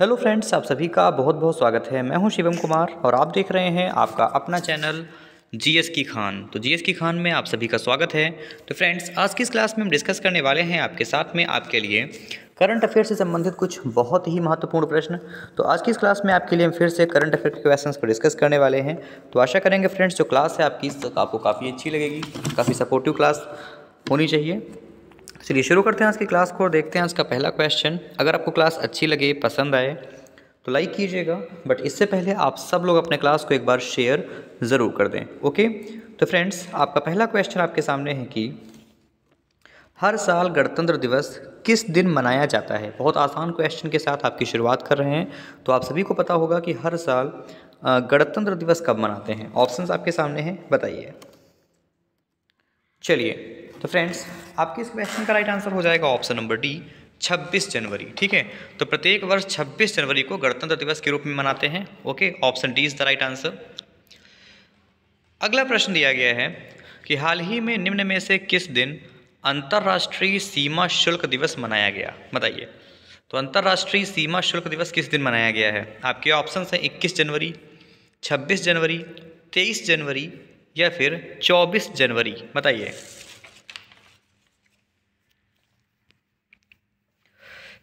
Hello friends आप सभी का बहुत बहुत स्वागत है मैं हूं शिवम कुमार और आप देख रहे हैं आपका अपना चैनल जीएस की खान तो जीएस की खान में आप सभी का स्वागत है तो फ्रेंड्स आज की इस क्लास में हम डिस्कस करने वाले हैं आपके साथ में आपके लिए करंट अफेयर से संबंधित कुछ बहुत ही महत्वपूर्ण प्रश्न तो आज की इस क्लास में आपके लिए हम फिर से करंट अफेयर के क्वेश्चंस को डिस्कस करने वाले हैं तो आशा करेंगे फ्रेंड्स जो क्लास है आपकी इस आपको काफ़ी अच्छी लगेगी काफ़ी सपोर्टिव क्लास होनी चाहिए चलिए शुरू करते हैं आज की क्लास को और देखते हैं आज का पहला क्वेश्चन अगर आपको क्लास अच्छी लगे पसंद आए तो लाइक कीजिएगा बट इससे पहले आप सब लोग अपने क्लास को एक बार शेयर ज़रूर कर दें ओके तो फ्रेंड्स आपका पहला क्वेश्चन आपके सामने है कि हर साल गणतंत्र दिवस किस दिन मनाया जाता है बहुत आसान क्वेश्चन के साथ आपकी शुरुआत कर रहे हैं तो आप सभी को पता होगा कि हर साल गणतंत्र दिवस कब मनाते हैं ऑप्शंस आपके सामने हैं बताइए चलिए तो फ्रेंड्स आपके इस क्वेश्चन का राइट आंसर हो जाएगा ऑप्शन नंबर डी 26 जनवरी ठीक है तो प्रत्येक वर्ष 26 जनवरी को गणतंत्र दिवस के रूप में मनाते हैं okay option D is the right answer अगला प्रश्न दिया गया है कि हाल ही में निम्न में से किस दिन अंतर्राष्ट्रीय सीमा शुल्क दिवस मनाया गया बताइए तो अंतर्राष्ट्रीय सीमा शुल्क दिवस किस दिन मनाया गया है आपके ऑप्शन हैं इक्कीस जनवरी छब्बीस जनवरी तेईस जनवरी या फिर चौबीस जनवरी बताइए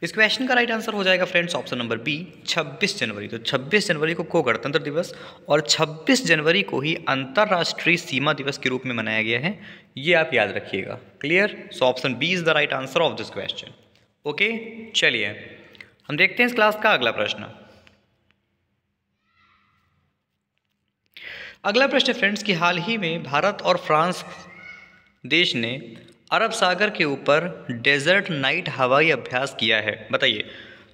इस क्वेश्चन का राइट आंसर हो जाएगा फ्रेंड्स ऑप्शन नंबर बी 26 जनवरी तो 26 जनवरी को को गणतंत्र दिवस और 26 जनवरी को ही अंतर्राष्ट्रीय सीमा दिवस के रूप में मनाया गया है ये आप याद रखिएगा clear so option B is the right answer of this question okay चलिए हम देखते हैं इस क्लास का अगला प्रश्न अगला प्रश्न फ्रेंड्स की हाल ही में भारत और फ्रांस देश ने अरब सागर के ऊपर डेजर्ट नाइट हवाई अभ्यास किया है बताइए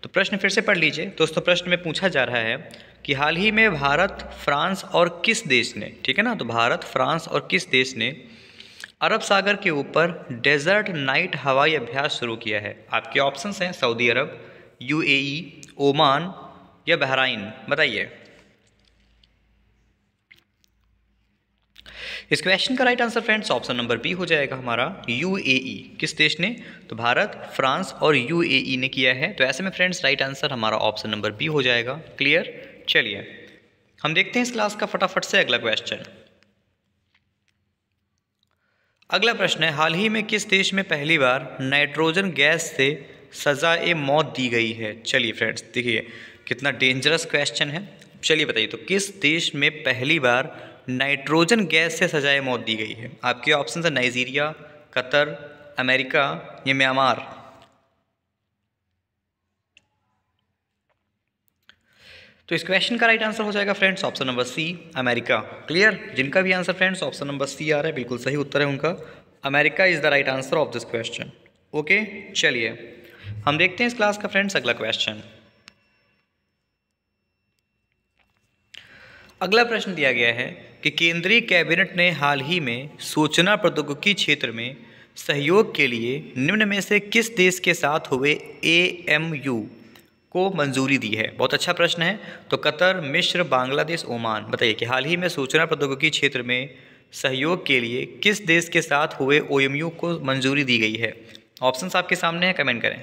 तो प्रश्न फिर से पढ़ लीजिए दोस्तों प्रश्न में पूछा जा रहा है कि हाल ही में भारत फ्रांस और किस देश ने ठीक है ना तो भारत फ्रांस और किस देश ने अरब सागर के ऊपर डेजर्ट नाइट हवाई अभ्यास शुरू किया है आपके ऑप्शंस हैं सऊदी अरब यूएई, ओमान या बहराइन बताइए इस क्वेश्चन का right answer friends option number B हो जाएगा हमारा यू e। किस देश ने तो भारत फ्रांस और यू e ने किया है तो ऐसे में फ्रेंड्स राइट आंसर हमारा ऑप्शन नंबर बी हो जाएगा क्लियर चलिए हम देखते हैं इस क्लास का फटाफट से अगला क्वेश्चन अगला प्रश्न है हाल ही में किस देश में पहली बार नाइट्रोजन गैस से सज़ा ए मौत दी गई है चलिए फ्रेंड्स देखिए कितना डेंजरस क्वेश्चन है चलिए बताइए तो किस देश में पहली बार नाइट्रोजन गैस से सजाए मौत दी गई है आपके ऑप्शन है नाइजीरिया कतर अमेरिका या म्यांमार तो इस क्वेश्चन का राइट आंसर हो जाएगा friends option number C America clear जिनका भी answer friends option number C आ रहा है बिल्कुल सही उत्तर है उनका America is the right answer of this question okay चलिए हम देखते हैं इस क्लास का फ्रेंड्स अगला क्वेश्चन अगला प्रश्न दिया गया है कि केंद्रीय कैबिनेट ने हाल ही में सूचना प्रौद्योगिकी क्षेत्र में सहयोग के लिए निम्न में से किस देश के साथ हुए यू को मंजूरी दी है बहुत अच्छा प्रश्न है तो कतर मिश्र बांग्लादेश ओमान बताइए कि हाल ही में सूचना प्रौद्योगिकी क्षेत्र में सहयोग के लिए किस देश के साथ हुए ओ को मंजूरी दी गई है ऑप्शंस आपके सामने हैं कमेंट करें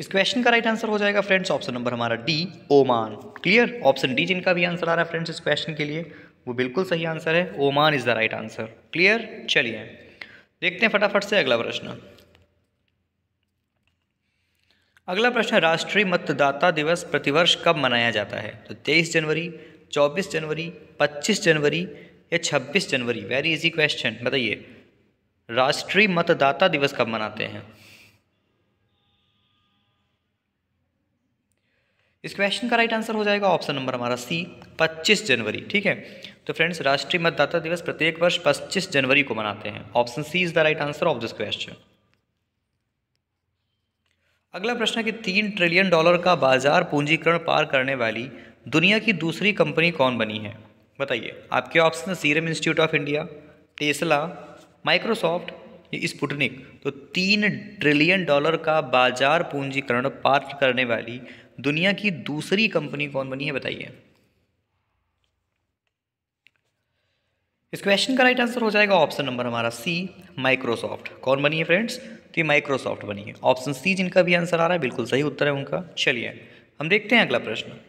इस क्वेश्चन का राइट आंसर हो जाएगा फ्रेंड्स ऑप्शन नंबर हमारा D Oman clear option D जिनका भी आंसर आ रहा है फ्रेंड्स इस क्वेश्चन के लिए वो बिल्कुल सही आंसर है Oman is the right answer clear चलिए देखते हैं फटाफट से अगला प्रश्न अगला प्रश्न राष्ट्रीय मतदाता दिवस प्रतिवर्ष कब मनाया जाता है तो 23 जनवरी 24 जनवरी 25 जनवरी या 26 जनवरी वेरी इजी क्वेश्चन बताइए राष्ट्रीय मतदाता दिवस कब मनाते हैं इस क्वेश्चन का राइट आंसर हो जाएगा ऑप्शन नंबर हमारा सी 25 जनवरी ठीक है तो फ्रेंड्स राष्ट्रीय मतदाता दिवस प्रत्येक वर्ष 25 जनवरी को मनाते हैं option C is the right answer of this question अगला प्रश्न है कि तीन ट्रिलियन डॉलर का बाजार पूंजीकरण पार करने वाली दुनिया की दूसरी कंपनी कौन बनी है बताइए आपके ऑप्शन है Serum Institute of India Tesla Microsoft Sputnik तो तीन ट्रिलियन डॉलर का बाजार पूंजीकरण पार करने वाली दुनिया की दूसरी कंपनी कौन बनी है बताइए इस क्वेश्चन का राइट आंसर हो जाएगा ऑप्शन नंबर हमारा सी माइक्रोसॉफ्ट कौन बनी है फ्रेंड्स तो ये माइक्रोसॉफ्ट बनी है ऑप्शन सी जिनका भी आंसर आ रहा है बिल्कुल सही उत्तर है उनका चलिए हम देखते हैं अगला प्रश्न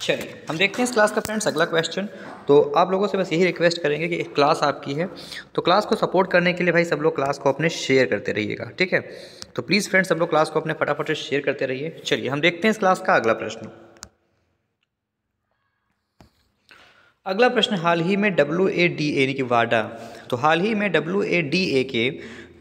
चलिए हम देखते हैं इस क्लास का फ्रेंड्स अगला क्वेश्चन तो आप लोगों से बस यही रिक्वेस्ट करेंगे कि क्लास आपकी है तो क्लास को सपोर्ट करने के लिए भाई सब लोग क्लास को अपने शेयर करते रहिएगा ठीक है तो प्लीज़ फ्रेंड्स सब लोग क्लास को अपने फटाफट से शेयर करते रहिए चलिए हम देखते हैं इस क्लास का अगला प्रश्न अगला प्रश्न हाल ही में डब्ल्यू ए डी ए यानी कि वाडा तो हाल ही में डब्ल्यू ए डी ए के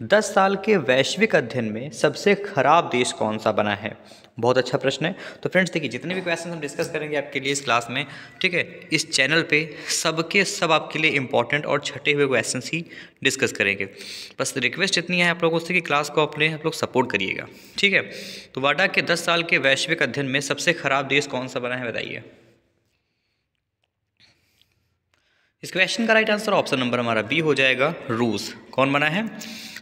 दस साल के वैश्विक अध्ययन में सबसे खराब देश कौन सा बना है बहुत अच्छा प्रश्न है तो फ्रेंड्स देखिए जितने भी क्वेश्चन हम डिस्कस करेंगे आपके लिए इस क्लास में ठीक है इस चैनल पे सबके सब आपके लिए इंपॉर्टेंट और छठे हुए क्वेश्चन ही डिस्कस करेंगे बस रिक्वेस्ट इतनी है आप लोगों से कि क्लास को अपने आप लोग सपोर्ट करिएगा ठीक है तो वाडा के दस साल के वैश्विक अध्ययन में सबसे खराब देश कौन सा बना है बताइए इस क्वेश्चन का राइट आंसर ऑप्शन नंबर हमारा बी हो जाएगा रूस कौन बना है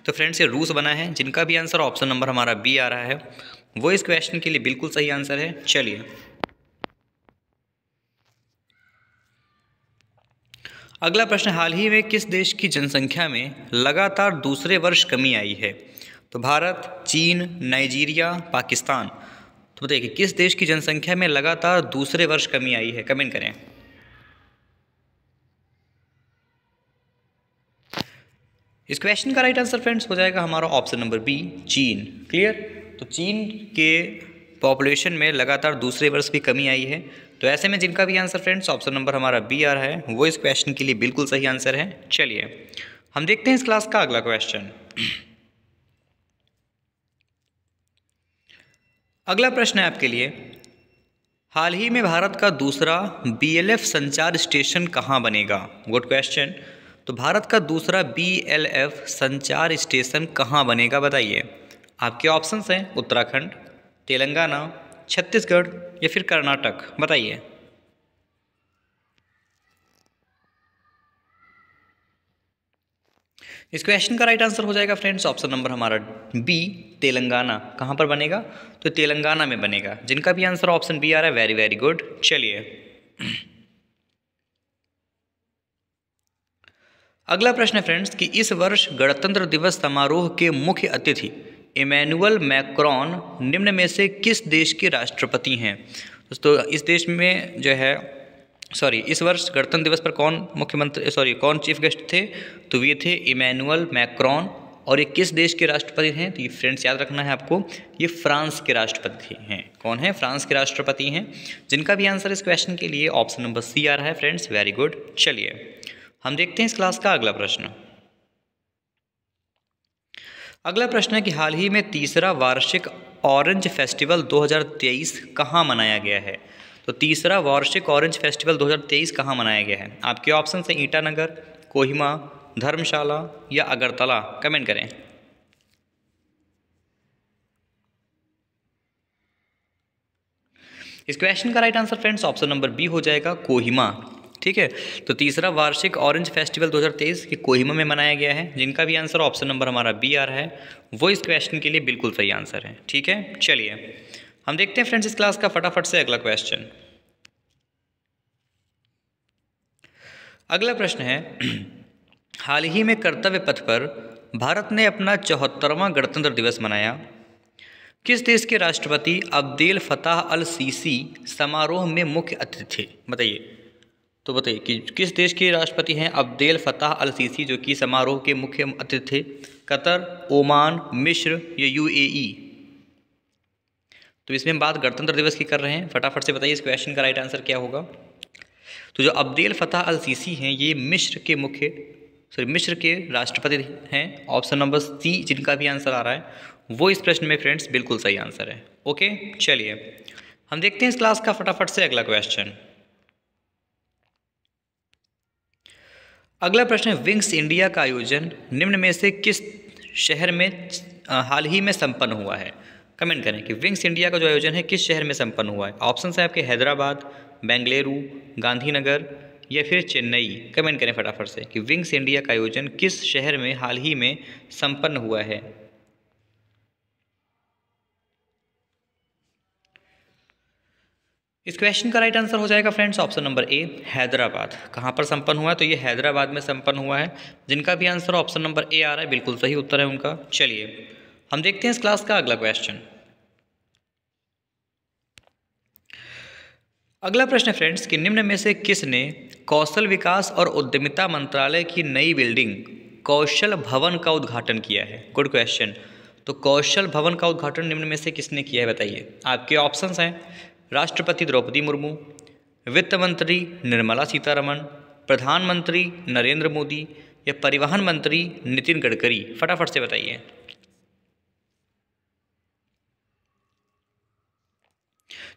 तो फ्रेंड्स ये रूस बना है जिनका भी आंसर ऑप्शन नंबर हमारा बी आ रहा है वो इस क्वेश्चन के लिए बिल्कुल सही आंसर है चलिए अगला प्रश्न हाल ही में किस देश की जनसंख्या में लगातार दूसरे वर्ष कमी आई है तो भारत चीन नाइजीरिया पाकिस्तान तो देखिए किस देश की जनसंख्या में लगातार दूसरे वर्ष कमी आई है कमेंट करें इस क्वेश्चन का राइट आंसर फ्रेंड्स हो जाएगा हमारा ऑप्शन नंबर बी चीन क्लियर तो चीन के पॉपुलेशन में लगातार दूसरे वर्ष भी कमी आई है तो ऐसे में जिनका भी आंसर फ्रेंड्स ऑप्शन नंबर हमारा बी आर है वो इस क्वेश्चन के लिए बिल्कुल सही आंसर है चलिए हम देखते हैं इस क्लास का अगला क्वेश्चन अगला प्रश्न है आपके लिए हाल ही में भारत का दूसरा बीएलएफ संचार स्टेशन कहाँ बनेगा गुड क्वेश्चन तो भारत का दूसरा बी एल एफ संचार स्टेशन कहाँ बनेगा बताइए आपके ऑप्शंस हैं उत्तराखंड तेलंगाना छत्तीसगढ़ या फिर कर्नाटक बताइए इस क्वेश्चन का राइट आंसर हो जाएगा फ्रेंड्स ऑप्शन नंबर हमारा बी तेलंगाना कहाँ पर बनेगा तो तेलंगाना में बनेगा जिनका भी आंसर ऑप्शन बी आ रहा है वेरी वेरी गुड चलिए अगला प्रश्न है फ्रेंड्स कि इस वर्ष गणतंत्र दिवस समारोह के मुख्य अतिथि इमैनुअल मैक्रॉन निम्न में से किस देश के राष्ट्रपति हैं दोस्तों इस देश में जो है सॉरी इस वर्ष गणतंत्र दिवस पर कौन मुख्यमंत्री सॉरी कौन चीफ गेस्ट थे तो ये थे इमैनुअल मैक्रॉन और ये किस देश के राष्ट्रपति हैं तो ये फ्रेंड्स याद रखना है आपको ये फ्रांस के राष्ट्रपति हैं कौन है फ्रांस के राष्ट्रपति हैं जिनका भी आंसर इस क्वेश्चन के लिए ऑप्शन नंबर सी आ रहा है फ्रेंड्स वेरी गुड चलिए हम देखते हैं इस क्लास का अगला प्रश्न अगला प्रश्न है कि हाल ही में तीसरा वार्षिक ऑरेंज फेस्टिवल 2023 कहां मनाया गया है तो तीसरा वार्षिक ऑरेंज फेस्टिवल 2023 कहां मनाया गया है आपके ऑप्शन हैं ईटानगर कोहिमा धर्मशाला या अगरतला कमेंट करें इस क्वेश्चन का right answer friends option number B हो जाएगा कोहिमा ठीक है तो तीसरा वार्षिक ऑरेंज फेस्टिवल 2023 ये कोहिमा में मनाया गया है जिनका भी आंसर ऑप्शन नंबर हमारा बी आ रहा है वो इस क्वेश्चन के लिए बिल्कुल सही आंसर है ठीक है चलिए हम देखते हैं फ्रेंड्स इस क्लास का फटाफट से अगला क्वेश्चन अगला प्रश्न है हाल ही में कर्तव्य पथ पर भारत ने अपना चौहत्तरवां गणतंत्र दिवस मनाया किस देश के राष्ट्रपति अब्देल फताह अल सीसी समारोह में मुख्य अतिथि थे बताइए तो बताइए कि किस देश के राष्ट्रपति हैं अब्देल फताह अल सीसी जो कि समारोह के मुख्य अतिथि थे कतर ओमान मिश्र या यूएई तो इसमें हम बात गणतंत्र दिवस की कर रहे हैं फटाफट से बताइए इस क्वेश्चन का राइट आंसर क्या होगा तो जो अब्देल फताह अल सीसी हैं ये मिश्र के मुख्य सॉरी मिश्र के राष्ट्रपति हैं ऑप्शन नंबर सी जिनका भी आंसर आ रहा है वो इस प्रश्न में फ्रेंड्स बिल्कुल सही आंसर है ओके चलिए हम देखते हैं इस क्लास का फटाफट से अगला क्वेश्चन अगला प्रश्न है विंग्स इंडिया का आयोजन निम्न में से किस शहर में हाल ही में संपन्न हुआ है कमेंट करें कि विंग्स इंडिया का जो आयोजन है किस शहर में संपन्न हुआ है ऑप्शन है आपके हैदराबाद बेंगलुरु गांधीनगर या फिर चेन्नई कमेंट करें फटाफट से कि विंग्स इंडिया का आयोजन किस शहर में हाल ही में संपन्न हुआ है इस क्वेश्चन का राइट आंसर हो जाएगा friends option number A Hyderabad कहाँ पर संपन्न हुआ है तो ये हैदराबाद में संपन्न हुआ है जिनका भी आंसर ऑप्शन नंबर ए आ रहा है बिल्कुल सही उत्तर है उनका चलिए हम देखते हैं इस क्लास का अगला क्वेश्चन अगला प्रश्न फ्रेंड्स कि निम्न में से किसने कौशल विकास और उद्यमिता मंत्रालय की नई बिल्डिंग कौशल भवन का उद्घाटन किया है गुड क्वेश्चन तो कौशल भवन का उद्घाटन निम्न में से किसने किया है बताइए आपके ऑप्शंस हैं राष्ट्रपति द्रौपदी मुर्मू वित्त मंत्री निर्मला सीतारमण प्रधानमंत्री नरेंद्र मोदी या परिवहन मंत्री नितिन गडकरी फटाफट से बताइए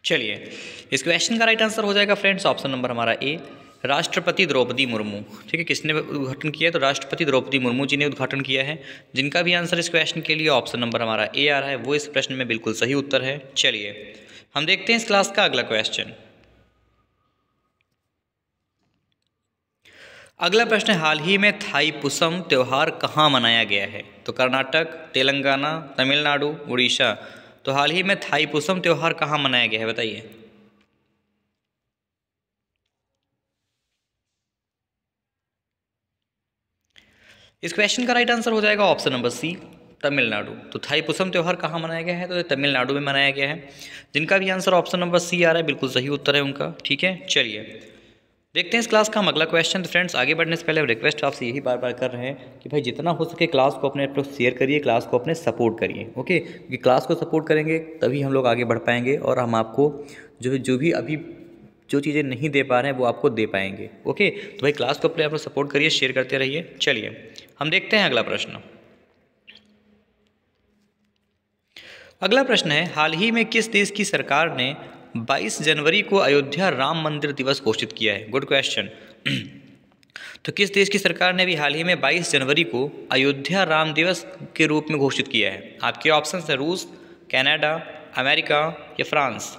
चलिए इस क्वेश्चन का राइट आंसर हो जाएगा फ्रेंड्स ऑप्शन नंबर हमारा ए राष्ट्रपति द्रौपदी मुर्मू ठीक है किसने उद्घाटन किया है तो राष्ट्रपति द्रौपदी मुर्मू जी ने उद्घाटन किया है जिनका भी आंसर इस क्वेश्चन के लिए ऑप्शन नंबर हमारा ए आ रहा है वो इस प्रश्न में बिल्कुल सही उत्तर है चलिए हम देखते हैं इस क्लास का अगला क्वेश्चन अगला प्रश्न हाल ही में थाईपुसम त्यौहार कहाँ मनाया गया है तो कर्नाटक तेलंगाना तमिलनाडु उड़ीसा तो हाल ही में थाईपुसम त्यौहार कहाँ मनाया गया है बताइए इस क्वेश्चन का राइट आंसर हो जाएगा ऑप्शन नंबर सी तमिलनाडु तो थाईपुसम त्यौहार कहाँ मनाया गया है तो तमिलनाडु में मनाया गया है जिनका भी आंसर ऑप्शन नंबर सी आ रहा है बिल्कुल सही उत्तर है उनका ठीक है चलिए देखते हैं इस क्लास का हम अगला क्वेश्चन फ्रेंड्स तो आगे बढ़ने से पहले रिक्वेस्ट आपसे यही बार बार कर रहे हैं कि भाई जितना हो सके क्लास को अपने अपने शेयर करिए क्लास को अपने सपोर्ट करिए ओके क्योंकि क्लास को सपोर्ट करेंगे तभी हम लोग आगे बढ़ पाएंगे और हम आपको जो जो भी अभी जो चीज़ें नहीं दे पा रहे हैं वो आपको दे पाएंगे ओके तो भाई क्लास को अपने आप सपोर्ट करिए शेयर करते रहिए चलिए हम देखते हैं अगला प्रश्न अगला प्रश्न है हाल ही में किस देश की सरकार ने 22 जनवरी को अयोध्या राम मंदिर दिवस घोषित किया है गुड क्वेश्चन तो किस देश की सरकार ने भी हाल ही में 22 जनवरी को अयोध्या राम दिवस के रूप में घोषित किया है आपके ऑप्शन है रूस कनाडा अमेरिका या फ्रांस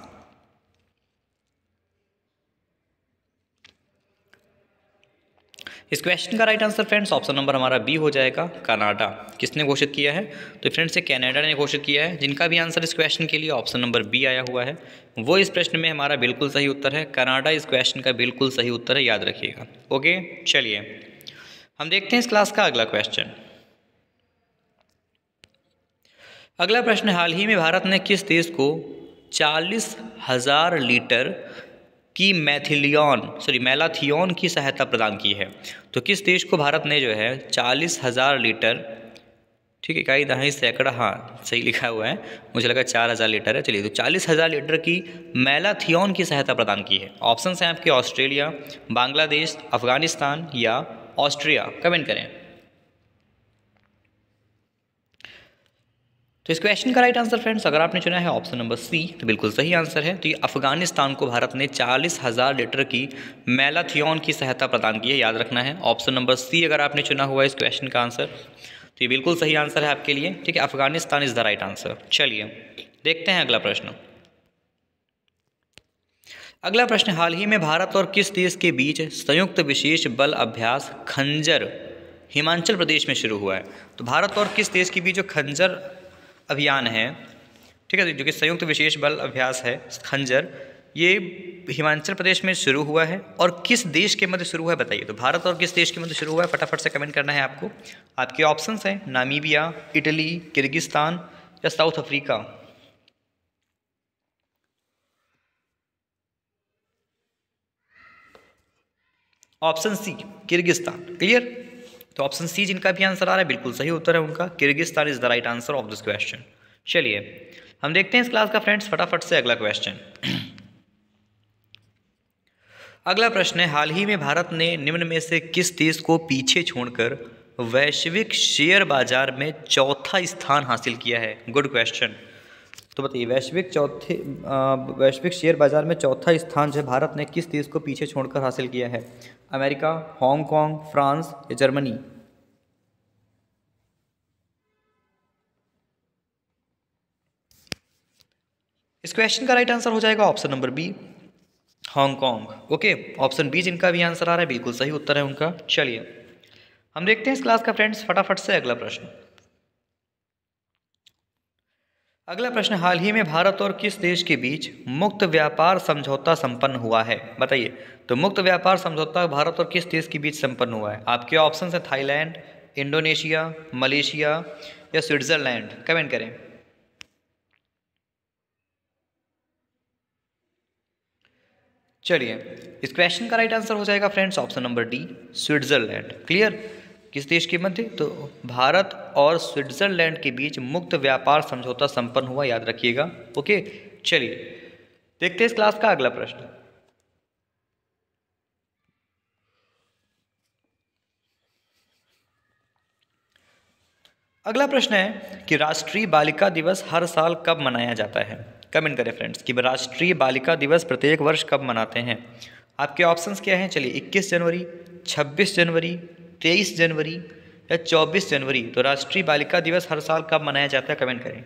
इस क्वेश्चन का right answer friends option number हमारा बी हो जाएगा कनाडा किसने घोषित किया है तो फ्रेंड्स ये कनाडा ने घोषित किया है जिनका भी आंसर इस क्वेश्चन के लिए ऑप्शन नंबर बी आया हुआ है वो इस प्रश्न में हमारा बिल्कुल सही उत्तर है कनाडा इस क्वेश्चन का बिल्कुल सही उत्तर है याद रखिएगा ओके चलिए हम देखते हैं इस क्लास का अगला क्वेश्चन अगला प्रश्न हाल ही में भारत ने किस देश को चालीस हजार लीटर की मैथिलियन सॉरी मैलाथियन की सहायता प्रदान की है तो किस देश को भारत ने जो है चालीस हज़ार लीटर ठीक है इकाई दहाई सैकड़ा हाँ सही लिखा हुआ है मुझे लगा चार हज़ार लीटर है चलिए तो चालीस हज़ार लीटर की मैलाथियन की सहायता प्रदान की है ऑप्शन हैं आपके ऑस्ट्रेलिया बांग्लादेश अफगानिस्तान या ऑस्ट्रिया कमेंट करें तो इस क्वेश्चन का राइट आंसर फ्रेंड्स अगर आपने चुना है ऑप्शन नंबर सी तो बिल्कुल सही आंसर है तो ये अफगानिस्तान को भारत ने चालीस हज़ार लीटर की मैलाथियन की सहायता प्रदान की है याद रखना है ऑप्शन नंबर सी अगर आपने चुना हुआ है इस क्वेश्चन का आंसर तो ये बिल्कुल सही आंसर है आपके लिए ठीक है Afghanistan is the right answer चलिए देखते हैं अगला प्रश्न अगला प्रश्न हाल ही में भारत और किस देश के बीच संयुक्त विशेष बल अभ्यास खंजर हिमाचल प्रदेश में शुरू हुआ है तो भारत और किस देश के बीच जो खंजर अभियान है ठीक है जो कि संयुक्त विशेष बल अभ्यास है खंजर ये हिमाचल प्रदेश में शुरू हुआ है और किस देश के मध्य शुरू हुआ है बताइए तो भारत और किस देश के मध्य शुरू हुआ है फटाफट से कमेंट करना है आपको आपके ऑप्शंस हैं नामीबिया इटली किर्गिस्तान या South Africa option C Kyrgyzstan clear तो ऑप्शन सी जिनका भी आंसर आ रहा है बिल्कुल सही उत्तर है उनका Kyrgyzstan is the right answer of this question चलिए हम देखते हैं इस क्लास का फ्रेंड्स फटाफट से अगला क्वेश्चन अगला प्रश्न है हाल ही में भारत ने निम्न में से किस देश को पीछे छोड़कर वैश्विक शेयर बाजार में चौथा स्थान हासिल किया है गुड क्वेश्चन तो बताइए वैश्विक चौथे वैश्विक शेयर बाजार में चौथा स्थान जो भारत ने किस देश को पीछे छोड़कर हासिल किया है अमेरिका हांगकॉन्ग फ्रांस या जर्मनी इस क्वेश्चन का राइट आंसर हो जाएगा option number B Hong Kong okay option B जिनका भी आंसर आ रहा है बिल्कुल सही उत्तर है उनका चलिए हम देखते हैं इस क्लास का फ्रेंड्स फटाफट से अगला प्रश्न अगला प्रश्न हाल ही में भारत और किस देश के बीच मुक्त व्यापार समझौता संपन्न हुआ है बताइए तो मुक्त व्यापार समझौता भारत और किस देश के बीच संपन्न हुआ है आपके ऑप्शन है थाईलैंड इंडोनेशिया मलेशिया या स्विट्ज़रलैंड कमेंट करें चलिए इस क्वेश्चन का राइट आंसर हो जाएगा friends option number D Switzerland clear किस देश के मध्य तो भारत और स्विट्ज़रलैंड के बीच मुक्त व्यापार समझौता संपन्न हुआ याद रखिएगा ओके चलिए देखते हैं इस क्लास का अगला प्रश्न अगला प्रश्न है कि राष्ट्रीय बालिका दिवस हर साल कब मनाया जाता है कमेंट करें फ्रेंड्स कि राष्ट्रीय बालिका दिवस प्रत्येक वर्ष कब मनाते हैं आपके ऑप्शंस क्या हैं चलिए 21 जनवरी 26 जनवरी तेईस जनवरी या चौबीस जनवरी तो राष्ट्रीय बालिका दिवस हर साल कब मनाया जाता है कमेंट करें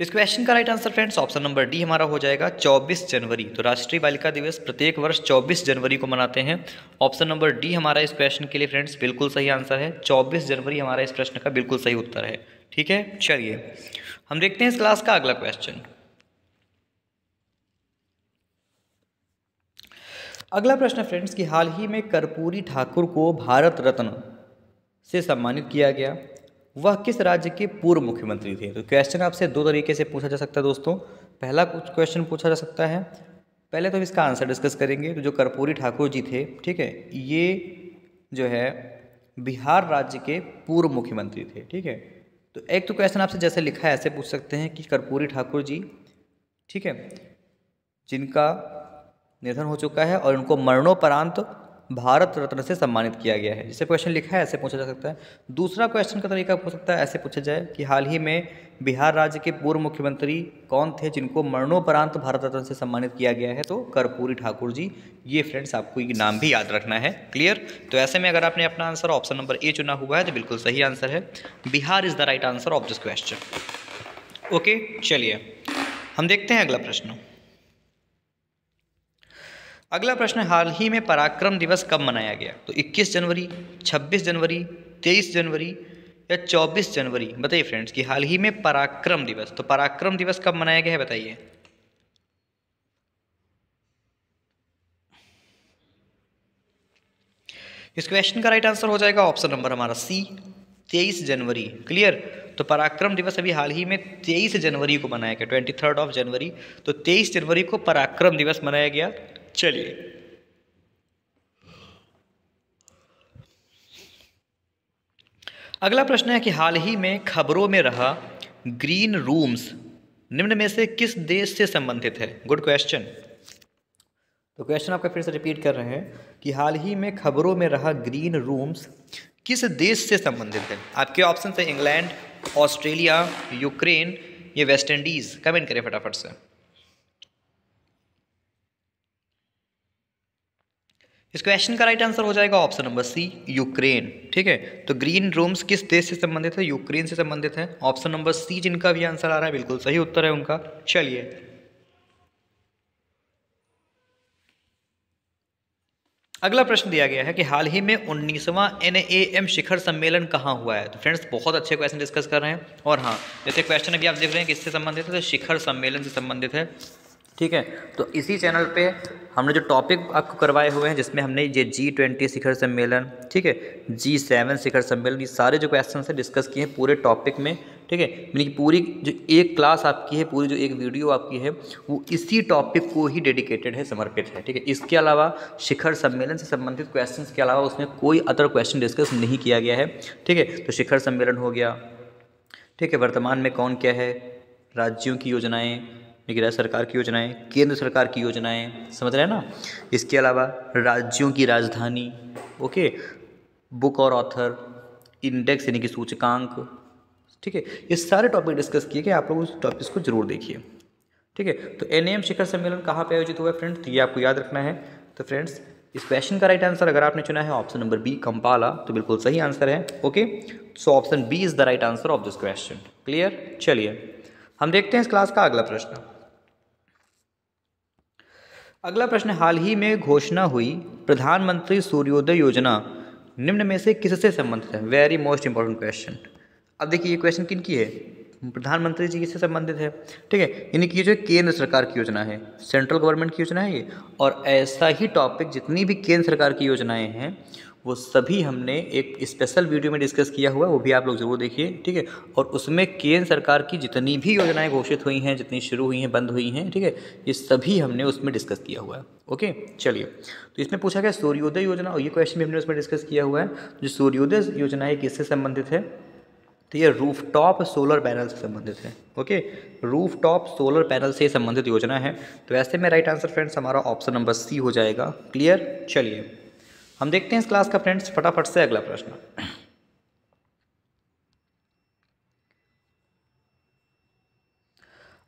इस क्वेश्चन का right answer friends option number D हमारा हो जाएगा 24 जनवरी तो राष्ट्रीय बालिका दिवस प्रत्येक वर्ष 24 जनवरी को मनाते हैं ऑप्शन नंबर डी हमारा इस क्वेश्चन के लिए फ्रेंड्स बिल्कुल सही आंसर है 24 जनवरी हमारा इस प्रश्न का बिल्कुल सही उत्तर है ठीक है चलिए हम देखते हैं इस क्लास का अगला क्वेश्चन अगला प्रश्न फ्रेंड्स कि हाल ही में कर्पूरी ठाकुर को भारत रत्न से सम्मानित किया गया वह किस राज्य के पूर्व मुख्यमंत्री थे तो क्वेश्चन आपसे दो तरीके से पूछा जा सकता है दोस्तों पहला कुछ क्वेश्चन पूछा जा सकता है पहले तो हम इसका आंसर डिस्कस करेंगे तो जो कर्पूरी ठाकुर जी थे ठीक है ये जो है बिहार राज्य के पूर्व मुख्यमंत्री थे ठीक है तो एक तो क्वेश्चन आपसे जैसे लिखा है ऐसे पूछ सकते हैं कि कर्पूरी ठाकुर जी ठीक है जिनका निधन हो चुका है और उनको मरणोपरांत भारत रत्न से सम्मानित किया गया है जिसे क्वेश्चन लिखा है ऐसे पूछा जा सकता है दूसरा क्वेश्चन का तरीका हो सकता है ऐसे पूछा जाए कि हाल ही में बिहार राज्य के पूर्व मुख्यमंत्री कौन थे जिनको मरणोपरांत भारत रत्न से सम्मानित किया गया है तो कर्पूरी ठाकुर जी ये फ्रेंड्स आपको ये नाम भी याद रखना है क्लियर तो ऐसे में अगर आपने अपना आंसर ऑप्शन नंबर ए चुना हुआ है तो बिल्कुल सही आंसर है Bihar is the right answer of this question okay चलिए हम देखते हैं अगला प्रश्न अगला प्रश्न हाल ही में पराक्रम दिवस कब मनाया गया तो 21 जनवरी 26 जनवरी 23 जनवरी या 24 जनवरी बताइए फ्रेंड्स कि हाल ही में पराक्रम दिवस तो पराक्रम दिवस कब मनाया गया है बताइए इस क्वेश्चन का राइट आंसर हो जाएगा ऑप्शन नंबर हमारा सी तेईस जनवरी क्लियर तो पराक्रम दिवस अभी हाल ही में तेईस जनवरी को मनाया गया ट्वेंटी थर्ड ऑफ जनवरी तो तेईस जनवरी को पराक्रम दिवस मनाया गया चलिए अगला प्रश्न है कि हाल ही में खबरों में रहा ग्रीन रूम्स निम्न में से किस देश से संबंधित है गुड क्वेश्चन तो क्वेश्चन आपका फिर से रिपीट कर रहे हैं कि हाल ही में खबरों में रहा ग्रीन रूम्स किस देश से संबंधित है आपके ऑप्शन है इंग्लैंड ऑस्ट्रेलिया यूक्रेन या वेस्ट इंडीज़ कमेंट करें फटाफट से इस क्वेश्चन का राइट आंसर हो जाएगा ऑप्शन नंबर सी यूक्रेन ठीक है तो ग्रीन रूम्स किस देश से संबंधित है यूक्रेन से संबंधित है ऑप्शन नंबर सी जिनका भी आंसर आ रहा है बिल्कुल सही उत्तर है उनका चलिए अगला प्रश्न दिया गया है कि हाल ही में उन्नीसवां एन शिखर सम्मेलन कहाँ हुआ है तो फ्रेंड्स बहुत अच्छे क्वेश्चन डिस्कस कर रहे हैं और हाँ जैसे क्वेश्चन अभी आप देख रहे हैं किससे संबंधित है तो शिखर सम्मेलन से संबंधित है ठीक है तो इसी चैनल पे हमने जो टॉपिक आपको करवाए हुए हैं जिसमें हमने ये जी ट्वेंटी शिखर सम्मेलन ठीक है जी सेवन शिखर सम्मेलन ये सारे जो क्वेश्चन है डिस्कस किए हैं पूरे टॉपिक में ठीक है यानी कि पूरी जो एक क्लास आपकी है पूरी जो एक वीडियो आपकी है वो इसी टॉपिक को ही डेडिकेटेड है समर्पित है ठीक है इसके अलावा शिखर सम्मेलन से संबंधित क्वेश्चन के अलावा उसमें कोई अदर क्वेश्चन डिस्कस नहीं किया गया है ठीक है तो शिखर सम्मेलन हो गया ठीक है वर्तमान में कौन क्या है राज्यों की योजनाएँ यानी राज्य सरकार की योजनाएं केंद्र सरकार की योजनाएं समझ रहे हैं ना इसके अलावा राज्यों की राजधानी ओके बुक और ऑथर इंडेक्स यानी कि सूचकांक ठीक है ये सारे टॉपिक डिस्कस किए गए आप लोग उस टॉपिक्स को जरूर देखिए ठीक है तो एन शिखर सम्मेलन कहाँ पर आयोजित हुआ है फ्रेंड्स तो ये आपको याद रखना है तो फ्रेंड्स इस क्वेश्चन का राइट आंसर अगर आपने चुना है ऑप्शन नंबर बी कंपाला तो बिल्कुल सही आंसर है okay so option B is the right answer of this question clear चलिए हम देखते हैं इस क्लास का अगला प्रश्न अगला प्रश्न हाल ही में घोषणा हुई प्रधानमंत्री सूर्योदय योजना निम्न में से किससे संबंधित है वेरी मोस्ट इंपॉर्टेंट क्वेश्चन अब देखिए ये क्वेश्चन किन की है प्रधानमंत्री जी किससे संबंधित है ठीक है यानी कि ये जो केंद्र सरकार की योजना है सेंट्रल गवर्नमेंट की योजना है ये और ऐसा ही टॉपिक जितनी भी केंद्र सरकार की योजनाएं हैं वो सभी हमने एक स्पेशल वीडियो में डिस्कस किया हुआ है वो भी आप लोग ज़रूर देखिए ठीक है और उसमें केंद्र सरकार की जितनी भी योजनाएं घोषित हुई हैं जितनी शुरू हुई हैं बंद हुई हैं ठीक है ये सभी हमने उसमें डिस्कस किया हुआ है ओके चलिए तो इसमें पूछा गया सूर्योदय योजना और ये क्वेश्चन भी हमने उसमें डिस्कस किया हुआ है जो सूर्योदय योजना है किससे संबंधित है तो ये रूफ टॉप सोलर पैनल से संबंधित है okay rooftop solar panel से संबंधित योजना है तो ऐसे में राइट आंसर फ्रेंड्स हमारा ऑप्शन नंबर सी हो जाएगा क्लियर चलिए हम देखते हैं इस क्लास का फ्रेंड्स फटाफट से अगला प्रश्न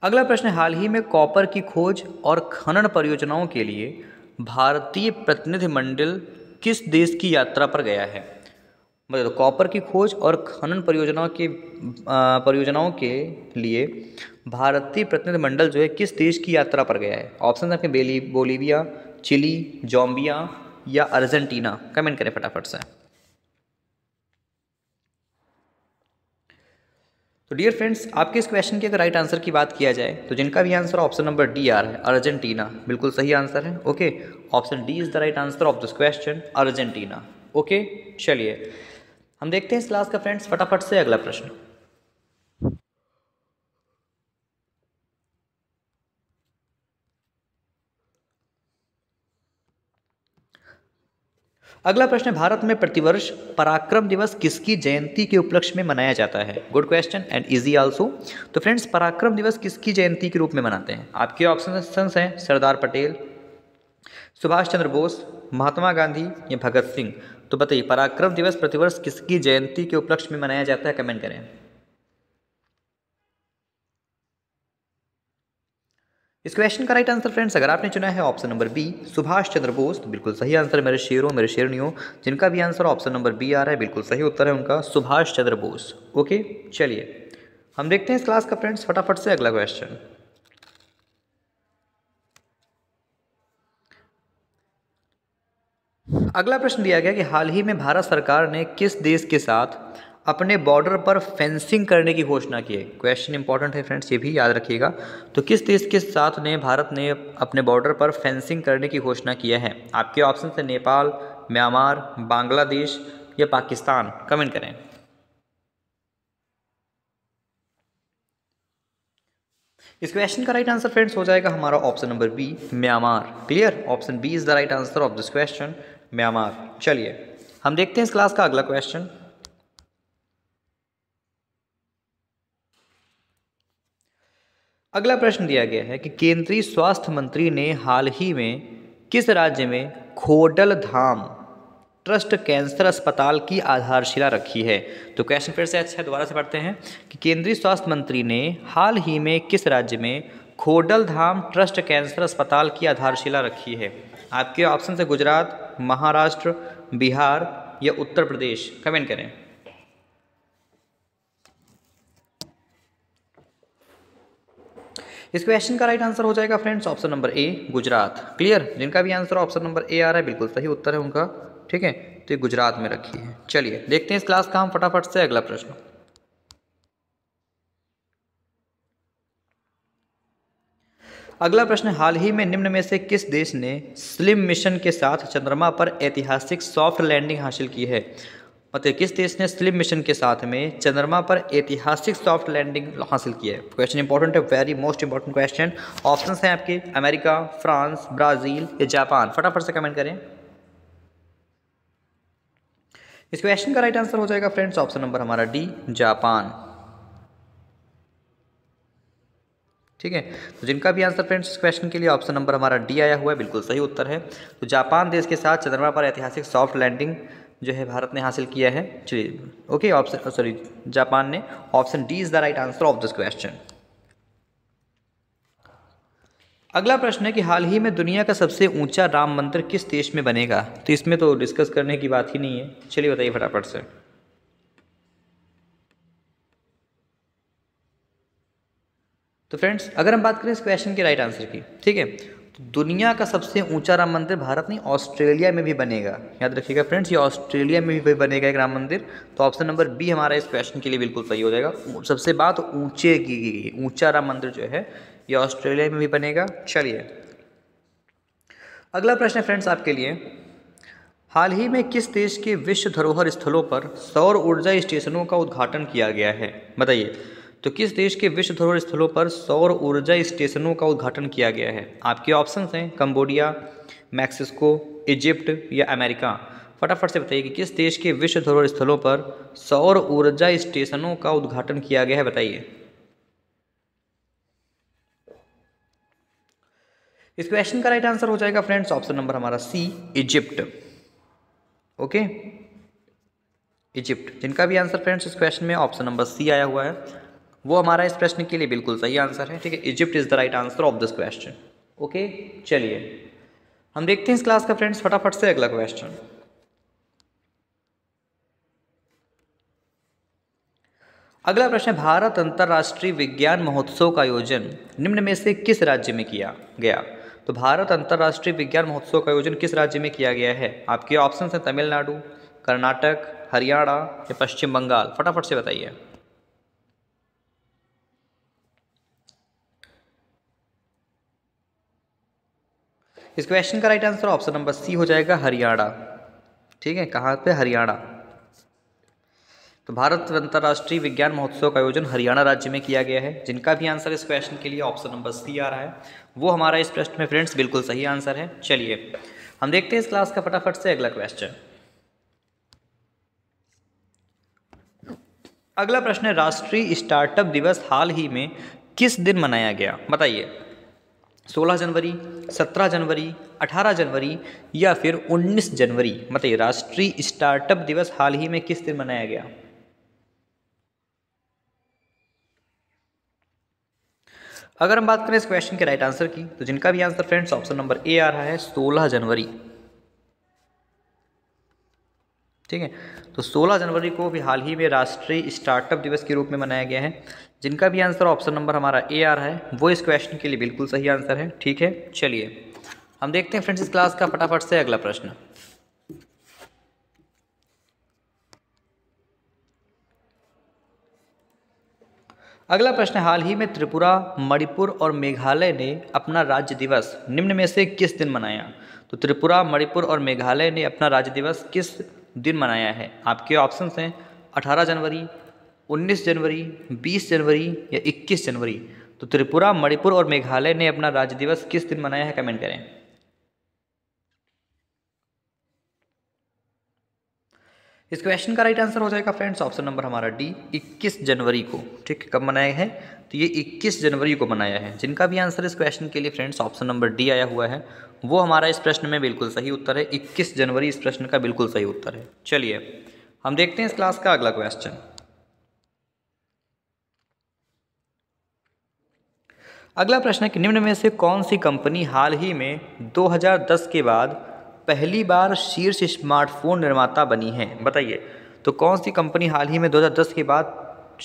अगला प्रश्न हाल ही में कॉपर की खोज और खनन परियोजनाओं के लिए भारतीय प्रतिनिधिमंडल किस देश की यात्रा पर गया है मतलब कॉपर की खोज और खनन परियोजनाओं के परियोजनाओं के लिए भारतीय प्रतिनिधिमंडल जो है किस देश की यात्रा पर गया है ऑप्शन आपके बेली बोलीविया चिली जॉम्बिया या अर्जेंटीना कमेंट करें फटाफट से तो डियर फ्रेंड्स आपके इस क्वेश्चन के अगर राइट आंसर की बात किया जाए तो जिनका भी आंसर ऑप्शन नंबर डी आर है अर्जेंटीना बिल्कुल सही आंसर है okay option D is the right answer of this question Argentina okay चलिए हम देखते हैं इस क्लास का फ्रेंड्स फटाफट से अगला प्रश्न अगला प्रश्न भारत में प्रतिवर्ष पराक्रम दिवस किसकी जयंती के उपलक्ष्य में मनाया जाता है good question and easy also तो फ्रेंड्स पराक्रम दिवस किसकी जयंती के रूप में मनाते हैं आपके ऑप्शन हैं सरदार पटेल सुभाष चंद्र बोस महात्मा गांधी या भगत सिंह तो बताइए पराक्रम दिवस प्रतिवर्ष किसकी जयंती के उपलक्ष्य में मनाया जाता है कमेंट करें इस क्वेश्चन का राइट आंसर फ्रेंड्स अगर आपने चुना है option number B Subhash Chandra Bose तो बिल्कुल सही आंसर मेरे शेरों मेरे शेरणियों जिनका भी आंसर ऑप्शन नंबर बी आ रहा है बिल्कुल सही उत्तर है उनका सुभाष चंद्र बोस ओके चलिए हम देखते हैं इस क्लास का फ्रेंड्स फटाफट से अगला क्वेश्चन अगला प्रश्न दिया गया कि हाल ही में भारत सरकार ने किस देश के साथ अपने बॉर्डर पर फेंसिंग करने की घोषणा की है क्वेश्चन इंपॉर्टेंट है फ्रेंड्स ये भी याद रखिएगा तो किस देश के साथ ने भारत ने अपने बॉर्डर पर फेंसिंग करने की घोषणा किया है आपके ऑप्शन से नेपाल म्यांमार बांग्लादेश या पाकिस्तान कमेंट करें इस क्वेश्चन का राइट आंसर फ्रेंड्स हो जाएगा हमारा option number B Myanmar clear option B is the right answer of this question Myanmar चलिए हम देखते हैं इस क्लास का अगला क्वेश्चन अगला प्रश्न दिया गया है कि केंद्रीय स्वास्थ्य मंत्री ने हाल ही में किस राज्य में खोडल धाम ट्रस्ट कैंसर अस्पताल की आधारशिला रखी है तो क्वेश्चन फिर से अच्छा दोबारा से पढ़ते हैं कि केंद्रीय स्वास्थ्य मंत्री ने हाल ही में किस राज्य में खोडल धाम ट्रस्ट कैंसर अस्पताल की आधारशिला रखी है आपके ऑप्शन से गुजरात महाराष्ट्र बिहार या उत्तर प्रदेश कमेंट करें इस क्वेश्चन का राइट आंसर हो जाएगा friends option number A Gujarat clear जिनका भी आंसर ऑप्शन नंबर ए आ रहा है बिल्कुल सही उत्तर है उनका ठीक है तो ये गुजरात में रखी है चलिए देखते हैं इस क्लास का हम फटाफट से अगला प्रश्न अगला प्रश्न हाल ही में निम्न में से किस देश ने स्लिम मिशन के साथ चंद्रमा पर ऐतिहासिक सॉफ्ट लैंडिंग हासिल की है मध्य किस देश ने स्लिम मिशन के साथ में चंद्रमा पर ऐतिहासिक सॉफ्ट लैंडिंग हासिल की है क्वेश्चन इंपॉर्टेंट है very most important question option हैं आपके अमेरिका फ्रांस ब्राज़ील या जापान फटाफट से कमेंट करें इस क्वेश्चन का राइट आंसर हो जाएगा फ्रेंड्स ऑप्शन नंबर हमारा डी जापान ठीक है तो जिनका भी आंसर फ्रेंड्स इस क्वेश्चन के लिए ऑप्शन नंबर हमारा डी आया हुआ है बिल्कुल सही उत्तर है तो जापान देश के साथ चंद्रमा पर ऐतिहासिक सॉफ्ट लैंडिंग जो है भारत ने हासिल किया है चलिए ओके ऑप्शन सॉरी जापान ने option D is the right answer of this question अगला प्रश्न है कि हाल ही में दुनिया का सबसे ऊंचा राम मंदिर किस देश में बनेगा तो इसमें तो डिस्कस करने की बात ही नहीं है चलिए बताइए फटाफट से तो फ्रेंड्स अगर हम बात करें इस क्वेश्चन के राइट आंसर की ठीक है तो दुनिया का सबसे ऊंचा राम मंदिर भारत नहीं ऑस्ट्रेलिया में भी बनेगा याद रखिएगा फ्रेंड्स ये ऑस्ट्रेलिया में भी बनेगा एक राम मंदिर तो ऑप्शन नंबर बी हमारा इस क्वेश्चन के लिए बिल्कुल सही हो जाएगा सबसे बात ऊंचे की गई ऊंचा राम मंदिर जो है ये ऑस्ट्रेलिया में भी बनेगा चलिए अगला प्रश्न है फ्रेंड्स आपके लिए हाल ही में किस देश के विश्व धरोहर स्थलों पर सौर ऊर्जा स्टेशनों का उद्घाटन किया गया है बताइए तो किस देश के विश्व धरोहर स्थलों पर सौर ऊर्जा स्टेशनों का उद्घाटन किया गया है आपके ऑप्शन हैं कम्बोडिया मैक्सिको इजिप्ट या अमेरिका फटाफट से बताइए कि किस देश के विश्व धरोहर स्थलों पर सौर ऊर्जा स्टेशनों का उद्घाटन किया गया है बताइए इस क्वेश्चन का राइट आंसर हो जाएगा फ्रेंड्स ऑप्शन नंबर हमारा सी इजिप्ट ओके इजिप्ट जिनका भी आंसर फ्रेंड्स इस क्वेश्चन में ऑप्शन नंबर सी आया हुआ है वो हमारा इस प्रश्न के लिए बिल्कुल सही आंसर है ठीक है Egypt is the right answer of this question okay चलिए हम देखते हैं इस क्लास का फ्रेंड्स फटाफट से अगला क्वेश्चन अगला प्रश्न है भारत अंतर्राष्ट्रीय विज्ञान महोत्सव का आयोजन निम्न में से किस राज्य में किया गया तो भारत अंतर्राष्ट्रीय विज्ञान महोत्सव का आयोजन किस राज्य में किया गया है आपके ऑप्शन हैं तमिलनाडु कर्नाटक हरियाणा या पश्चिम बंगाल फटाफट से बताइए इस क्वेश्चन का right answer option number C हो जाएगा हरियाणा ठीक है कहाँ पे हरियाणा तो भारत अंतर्राष्ट्रीय विज्ञान महोत्सव का आयोजन हरियाणा राज्य में किया गया है जिनका भी आंसर इस क्वेश्चन के लिए ऑप्शन नंबर सी आ रहा है वो हमारा इस प्रश्न में फ्रेंड्स बिल्कुल सही आंसर है चलिए हम देखते हैं इस क्लास का फटाफट से अगला क्वेश्चन अगला प्रश्न है राष्ट्रीय स्टार्टअप दिवस हाल ही में किस दिन मनाया गया बताइए सोलह जनवरी सत्रह जनवरी अठारह जनवरी या फिर उन्नीस जनवरी मतलब राष्ट्रीय स्टार्टअप दिवस हाल ही में किस दिन मनाया गया अगर हम बात करें इस क्वेश्चन के राइट आंसर की तो जिनका भी answer friends option number A आ रहा है सोलह जनवरी ठीक है तो 16 जनवरी को भी हाल ही में राष्ट्रीय स्टार्टअप दिवस के रूप में मनाया गया है जिनका भी आंसर ऑप्शन नंबर हमारा ए आ रहा है वो इस क्वेश्चन के लिए बिल्कुल सही आंसर है ठीक है चलिए हम देखते हैं फ्रेंड्स इस क्लास का फटाफट से अगला प्रश्न अगला प्रश्न हाल ही में त्रिपुरा मणिपुर और मेघालय ने अपना राज्य दिवस निम्न में से किस दिन मनाया तो त्रिपुरा मणिपुर और मेघालय ने अपना राज्य दिवस किस दिन मनाया है आपके ऑप्शन हैं 18 जनवरी 19 जनवरी 20 जनवरी या 21 जनवरी तो त्रिपुरा मणिपुर और मेघालय ने अपना राज्य दिवस किस दिन मनाया है कमेंट करें इस क्वेश्चन का राइट आंसर हो जाएगा फ्रेंड्स ऑप्शन नंबर हमारा डी 21 जनवरी को ठीक कब मनाया है तो ये 21 जनवरी को मनाया है जिनका भी आंसर इस क्वेश्चन के लिए फ्रेंड्स ऑप्शन नंबर डी आया हुआ है वो हमारा इस प्रश्न में बिल्कुल सही उत्तर है 21 जनवरी इस प्रश्न का बिल्कुल सही उत्तर है चलिए हम देखते हैं इस क्लास का अगला क्वेश्चन अगला प्रश्न है कि निम्न में से कौन सी कंपनी हाल ही में 2010 के बाद पहली बार शीर्ष स्मार्टफोन निर्माता बनी है बताइए तो कौन सी कंपनी हाल ही में 2010 के बाद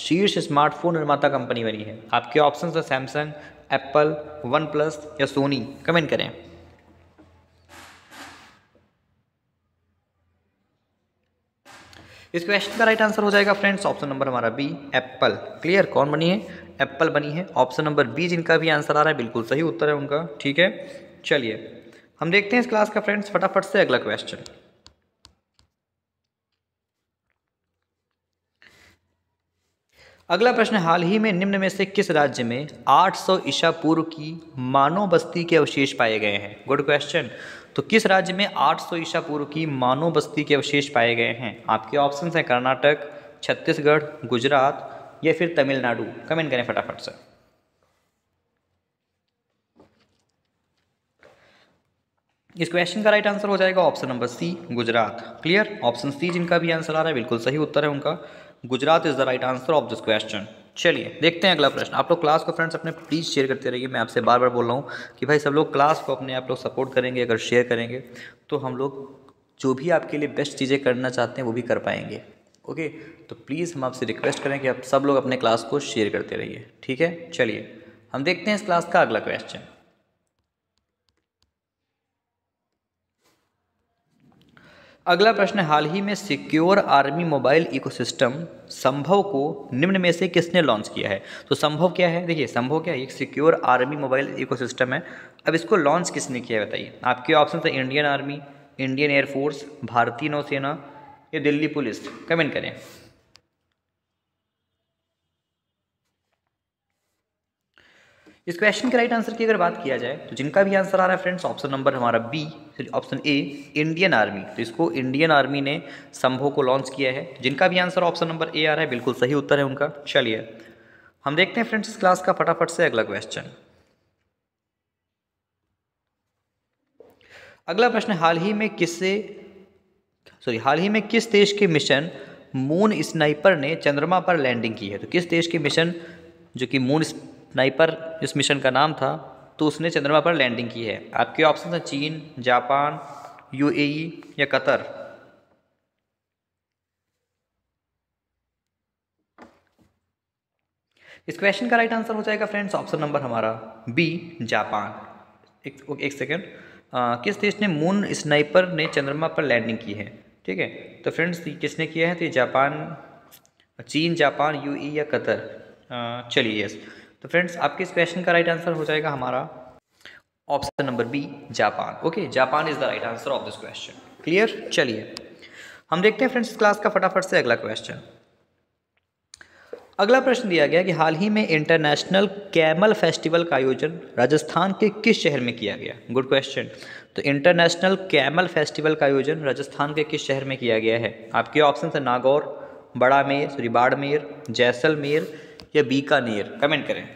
शीर्ष स्मार्टफोन निर्माता कंपनी बनी है आपके ऑप्शन है सैमसंग एप्पल वन प्लस या सोनी कमेंट करें इस क्वेश्चन का राइट आंसर हो जाएगा फ्रेंड्स ऑप्शन नंबर हमारा बी एप्पल क्लियर कौन बनी है एप्पल बनी है ऑप्शन नंबर बी जिनका भी आंसर आ रहा है बिल्कुल सही उत्तर है उनका ठीक है चलिए हम देखते हैं इस क्लास का फ्रेंड्स फटाफट से अगला क्वेश्चन अगला प्रश्न हाल ही में निम्न में से किस राज्य में 800 ईसा पूर्व की मानव बस्ती के अवशेष पाए गए हैं गुड क्वेश्चन तो किस राज्य में 800 ईसा पूर्व की मानव बस्ती के अवशेष पाए गए हैं आपके ऑप्शंस हैं कर्नाटक छत्तीसगढ़ गुजरात या फिर तमिलनाडु कमेंट करें फटाफट से इस क्वेश्चन का राइट आंसर हो जाएगा option number C Gujarat clear option C जिनका भी आंसर आ रहा है बिल्कुल सही उत्तर है उनका Gujarat is the right answer of this question चलिए देखते हैं अगला प्रश्न आप लोग क्लास को फ्रेंड्स अपने प्लीज़ शेयर करते रहिए मैं आपसे बार बार बोल रहा हूँ कि भाई सब लोग क्लास को अपने आप लोग सपोर्ट करेंगे अगर शेयर करेंगे तो हम लोग जो भी आपके लिए बेस्ट चीज़ें करना चाहते हैं वो भी कर पाएंगे ओके तो प्लीज़ हम आपसे रिक्वेस्ट करें कि आप सब लोग अपने क्लास को शेयर करते रहिए ठीक है चलिए हम देखते हैं इस क्लास का अगला क्वेश्चन अगला प्रश्न हाल ही में सिक्योर आर्मी मोबाइल इकोसिस्टम संभव को निम्न में से किसने लॉन्च किया है तो संभव क्या है देखिए संभव क्या है एक सिक्योर आर्मी मोबाइल इकोसिस्टम है अब इसको लॉन्च किसने किया है बताइए आपके ऑप्शन थे इंडियन आर्मी इंडियन एयरफोर्स भारतीय नौसेना ये दिल्ली पुलिस कमेंट करें इस क्वेश्चन के राइट आंसर की अगर बात किया जाए तो जिनका भी आंसर आ रहा है फ्रेंड्स ऑप्शन नंबर हमारा B option A Indian army तो इसको इंडियन आर्मी ने संभो को लॉन्च किया है जिनका भी आंसर ऑप्शन नंबर ए आ रहा है बिल्कुल सही उत्तर है उनका चलिए हम देखते हैं फ्रेंड्स इस क्लास का फटाफट से अगला क्वेश्चन अगला प्रश्न हाल ही में किससे सॉरी हाल ही में किस देश के मिशन मून स्नाइपर ने चंद्रमा पर लैंडिंग की है तो किस देश के मिशन जो कि मून स्नाइपर इस मिशन का नाम था तो उसने चंद्रमा पर लैंडिंग की है आपके ऑप्शन हैं चीन जापान यूएई e या कतर इस क्वेश्चन का राइट आंसर हो जाएगा फ्रेंड्स ऑप्शन नंबर हमारा बी जापान एक, एक सेकेंड किस देश ने मून स्नाइपर ने चंद्रमा पर लैंडिंग की है ठीक है तो फ्रेंड्स किसने किया है तो जापान चीन जापान यू या कतर चलिए यस तो फ्रेंड्स आपके इस क्वेश्चन का राइट आंसर हो जाएगा हमारा option number B Japan okay Japan is the right answer of this question clear चलिए हम देखते हैं फ्रेंड्स क्लास का फटाफट से अगला क्वेश्चन अगला प्रश्न दिया गया कि हाल ही में इंटरनेशनल कैमल फेस्टिवल का आयोजन राजस्थान के किस शहर में किया गया गुड क्वेश्चन तो इंटरनेशनल कैमल फेस्टिवल का आयोजन राजस्थान के किस शहर में किया गया है आपके ऑप्शन है नागौर बड़ामेर सॉरी बाड़मेर जैसलमेर या बीकानेर कमेंट करें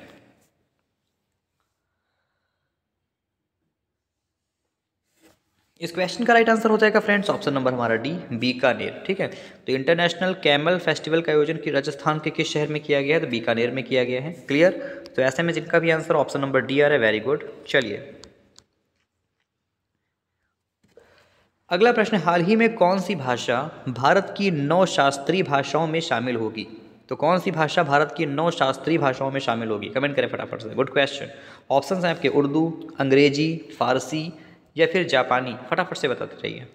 इस क्वेश्चन का राइट आंसर हो जाएगा फ्रेंड्स ऑप्शन नंबर हमारा डी बीकानेर ठीक है तो इंटरनेशनल कैमल फेस्टिवल का आयोजन की राजस्थान के किस शहर में किया गया है तो बीकानेर में किया गया है क्लियर तो ऐसे में जिनका भी आंसर ऑप्शन नंबर डी आ रहा है वेरी गुड चलिए अगला प्रश्न हाल ही में कौन सी भाषा भारत की नौ शास्त्रीय भाषाओं में शामिल होगी तो कौन सी भाषा भारत की नौ शास्त्रीय भाषाओं में शामिल होगी कमेंट करें फटाफट से गुड क्वेश्चन ऑप्शन हैं आपके उर्दू अंग्रेजी फारसी या फिर जापानी फटाफट से बताते जाइए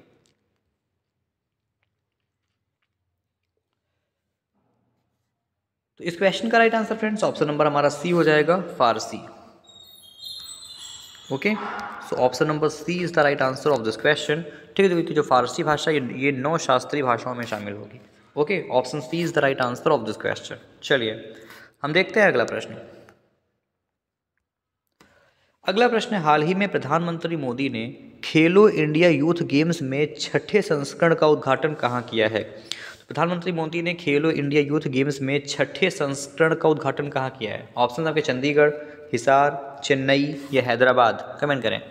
तो इस क्वेश्चन का right answer friends option number हमारा सी हो जाएगा फारसी okay so option number C is the right answer of this question ठीक है देखिए जो फारसी भाषा ये ये नौ शास्त्रीय भाषाओं में शामिल होगी okay option C is the right answer of this question चलिए हम देखते हैं अगला प्रश्न अगला प्रश्न हाल ही में प्रधानमंत्री मोदी ने खेलो इंडिया यूथ गेम्स में छठे संस्करण का उद्घाटन कहाँ किया है तो प्रधानमंत्री मोदी ने खेलो इंडिया यूथ गेम्स में छठे संस्करण का उद्घाटन कहाँ किया है ऑप्शन आपके चंडीगढ़ हिसार चेन्नई या हैदराबाद कमेंट करें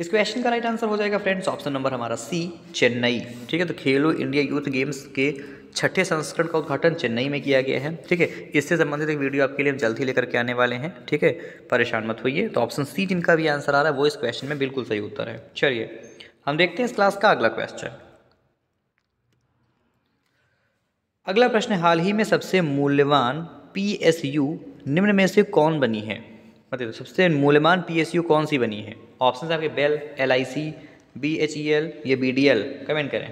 इस क्वेश्चन का राइट आंसर हो जाएगा फ्रेंड्स ऑप्शन नंबर हमारा सी चेन्नई ठीक है तो खेलो इंडिया यूथ गेम्स के छठे संस्करण का उद्घाटन चेन्नई में किया गया है ठीक है इससे संबंधित एक वीडियो आपके लिए हम जल्द ही लेकर के आने वाले हैं ठीक है परेशान मत होइए तो ऑप्शन सी जिनका भी आंसर आ रहा है वो इस क्वेश्चन में बिल्कुल सही उत्तर है चलिए हम देखते हैं इस क्लास का अगला क्वेश्चन अगला प्रश्न हाल ही में सबसे मूल्यवान पीएसयू निम्न में से कौन बनी है मतलब सबसे मूल्यवान पीएसयू कौन सी बनी है ऑप्शन आपके बेल L I C B H E L या बी डी एल कमेंट करें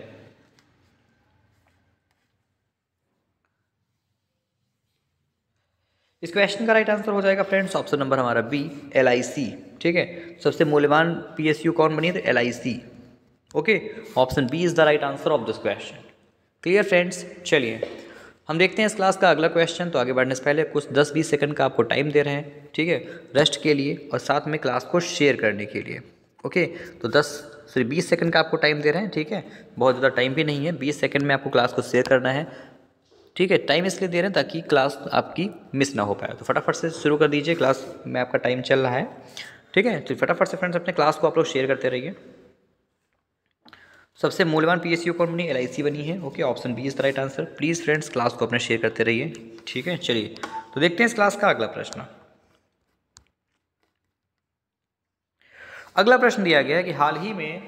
इस क्वेश्चन का राइट आंसर हो जाएगा फ्रेंड्स ऑप्शन नंबर हमारा बी एल आई सी ठीक है सबसे मूल्यवान पीएसयू कौन बनी है तो L I C okay option B is the right answer of this question clear friends चलिए हम देखते हैं इस क्लास का अगला क्वेश्चन तो आगे बढ़ने से पहले कुछ दस बीस सेकंड का आपको टाइम दे रहे हैं ठीक है रेस्ट के लिए और साथ में क्लास को शेयर करने के लिए ओके तो दस फिर बीस सेकंड का आपको टाइम दे रहे हैं ठीक है बहुत ज़्यादा टाइम भी नहीं है बीस सेकंड में आपको क्लास को शेयर करना है ठीक है टाइम इसलिए दे रहे हैं ताकि क्लास आपकी मिस ना हो पाए तो फटाफट से शुरू कर दीजिए क्लास में आपका टाइम चल रहा है ठीक है तो फटाफट से फ्रेंड्स अपने क्लास को आप लोग शेयर करते रहिए सबसे मूल्यवान पीएसयू कौन बनी सी बनी है okay option B is the right answer please friends class को अपने शेयर करते रहिए ठीक है चलिए तो देखते हैं इस क्लास का अगला प्रश्न अगला प्रश्न दिया गया है कि हाल ही में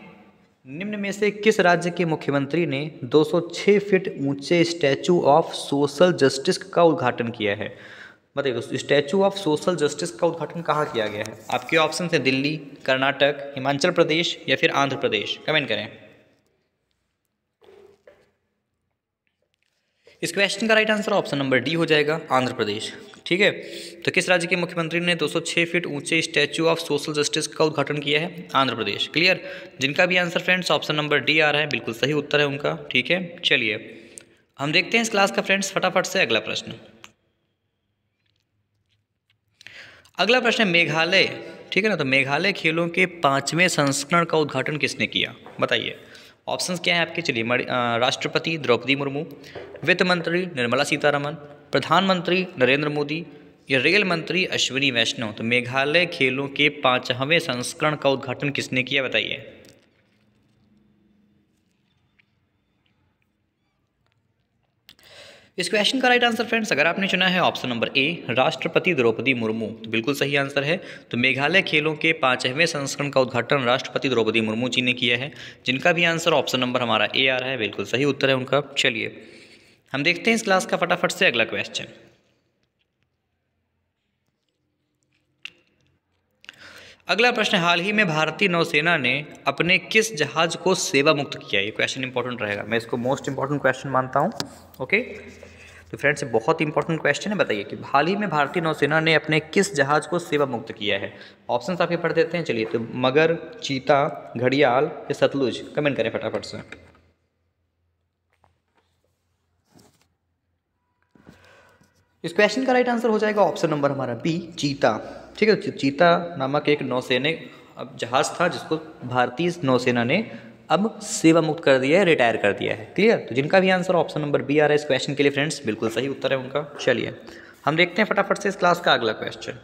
निम्न में से किस राज्य के मुख्यमंत्री ने 206 फीट ऊंचे स्टैचू ऑफ सोशल जस्टिस का उद्घाटन किया है बताइए दोस्तों स्टैचू ऑफ सोशल जस्टिस का उद्घाटन कहाँ किया गया है आपके ऑप्शन है दिल्ली कर्नाटक हिमाचल प्रदेश या फिर आंध्र प्रदेश कमेंट करें इस क्वेश्चन का right answer option number D हो जाएगा आंध्र प्रदेश ठीक है तो किस राज्य के मुख्यमंत्री ने 206 फीट ऊंचे स्टैचू ऑफ सोशल जस्टिस का उद्घाटन किया है आंध्र प्रदेश क्लियर जिनका भी answer friends option number D आ रहा है बिल्कुल सही उत्तर है उनका ठीक है चलिए हम देखते हैं इस क्लास का फ्रेंड्स फटाफट से अगला प्रश्न अगला प्रश्न है मेघालय ठीक है ना तो मेघालय खेलों के पांचवें संस्करण का उद्घाटन किसने किया बताइए ऑप्शन क्या हैं आपके चलिए राष्ट्रपति द्रौपदी मुर्मू वित्त मंत्री निर्मला सीतारमन प्रधानमंत्री नरेंद्र मोदी या रेल मंत्री अश्विनी वैष्णव तो मेघालय खेलों के पाँचवें संस्करण का उद्घाटन किसने किया बताइए इस क्वेश्चन का राइट आंसर फ्रेंड्स अगर आपने चुना है ऑप्शन नंबर ए राष्ट्रपति द्रौपदी मुर्मू तो बिल्कुल सही आंसर है तो मेघालय खेलों के पांचवें संस्करण का उद्घाटन राष्ट्रपति द्रौपदी मुर्मू जी ने किया है जिनका भी आंसर ऑप्शन नंबर हमारा ए आ रहा है बिल्कुल सही उत्तर है उनका चलिए हम देखते हैं इस क्लास का फटाफट से अगला क्वेश्चन अगला प्रश्न हाल ही में भारतीय नौसेना ने अपने किस जहाज को सेवा मुक्त किया ये क्वेश्चन इंपॉर्टेंट रहेगा मैं इसको मोस्ट इंपॉर्टेंट क्वेश्चन मानता हूँ ओके तो फ्रेंड्स बहुत इंपॉर्टेंट क्वेश्चन है बताइए कि हाल ही में भारतीय नौसेना ने अपने किस जहाज को सेवा मुक्त किया है ऑप्शन आप ये पढ़ देते हैं चलिए तो मगर चीता घड़ियाल या सतलुज कमेंट करें फटाफट से इस क्वेश्चन का राइट आंसर हो जाएगा ऑप्शन नंबर हमारा बी चीता ठीक है तो चीता नामक एक नौसेने अब जहाज था जिसको भारतीय नौसेना ने अब सेवा मुक्त कर दिया है रिटायर कर दिया है क्लियर तो जिनका भी आंसर ऑप्शन नंबर बी आ रहा है इस क्वेश्चन के लिए फ्रेंड्स बिल्कुल सही उत्तर है उनका चलिए हम देखते हैं फटाफट से इस क्लास का अगला क्वेश्चन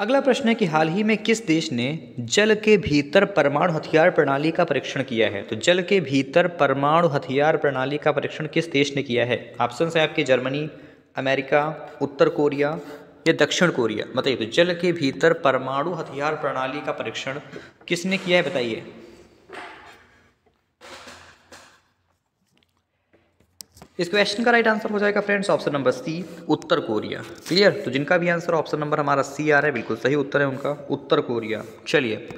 अगला प्रश्न है कि हाल ही में किस देश ने जल के भीतर परमाणु हथियार प्रणाली का परीक्षण किया है तो जल के भीतर परमाणु हथियार प्रणाली का परीक्षण किस देश ने किया है ऑप्शन है आपके जर्मनी अमेरिका उत्तर कोरिया या दक्षिण कोरिया बताइए तो जल के भीतर परमाणु हथियार प्रणाली का परीक्षण किसने किया है बताइए इस क्वेश्चन का राइट आंसर हो जाएगा फ्रेंड्स ऑप्शन नंबर सी उत्तर कोरिया क्लियर तो जिनका भी आंसर ऑप्शन नंबर हमारा सी आ रहा है बिल्कुल सही उत्तर है उनका उत्तर कोरिया चलिए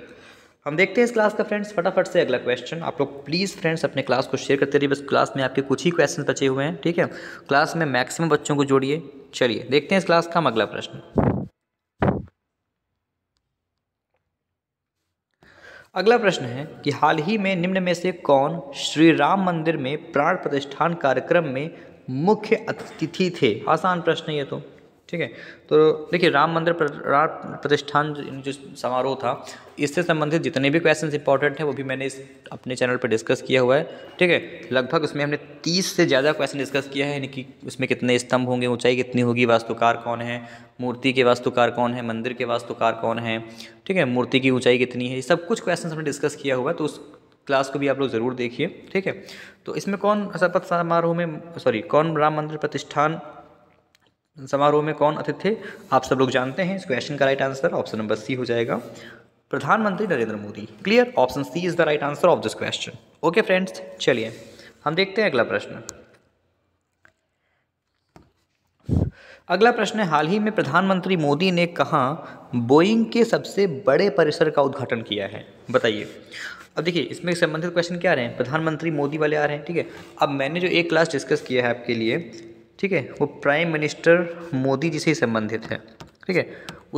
हम देखते हैं इस क्लास का फ्रेंड्स फटाफट से अगला क्वेश्चन आप लोग प्लीज़ फ्रेंड्स अपने क्लास को शेयर करते रहिए बस क्लास में आपके कुछ ही क्वेश्चन बचे हुए हैं ठीक है क्लास में मैक्सिमम बच्चों को जोड़िए चलिए देखते हैं इस क्लास का हम अगला प्रश्न अगला प्रश्न है कि हाल ही में निम्न में से कौन श्री राम मंदिर में प्राण प्रतिष्ठान कार्यक्रम में मुख्य अतिथि थे आसान प्रश्न ये तो ठीक है तो देखिए राम मंदिर प्रतिष्ठान जो समारोह था इससे संबंधित जितने भी क्वेश्चन इंपॉर्टेंट हैं वो भी मैंने इस अपने चैनल पर डिस्कस किया हुआ है ठीक है लगभग उसमें हमने तीस से ज़्यादा क्वेश्चन डिस्कस किया है यानी कि उसमें कितने स्तंभ होंगे ऊंचाई कितनी होगी वास्तुकार कौन है मूर्ति के वास्तुकार कौन है मंदिर के वास्तुकार कौन है ठीक है मूर्ति की ऊँचाई कितनी है ये सब कुछ क्वेश्चन हमने डिस्कस किया हुआ है तो उस क्लास को भी आप लोग ज़रूर देखिए ठीक है तो इसमें कौन शपथ समारोह में सॉरी कौन राम मंदिर प्रतिष्ठान समारोह में कौन अतिथि थे आप सब लोग जानते हैं इस क्वेश्चन का right answer option number C हो जाएगा प्रधानमंत्री Narendra Modi clear option C is the right answer of this question okay friends चलिए हम देखते हैं अगला प्रश्न अगला प्रश्न है हाल ही में प्रधानमंत्री मोदी ने कहा बोइंग के सबसे बड़े परिसर का उद्घाटन किया है बताइए अब देखिए इसमें संबंधित क्वेश्चन क्या आ रहे हैं प्रधानमंत्री मोदी वाले आ रहे हैं ठीक है अब मैंने जो एक क्लास डिस्कस किया है आपके लिए ठीक है वो प्राइम मिनिस्टर मोदी जी से ही संबंधित है ठीक है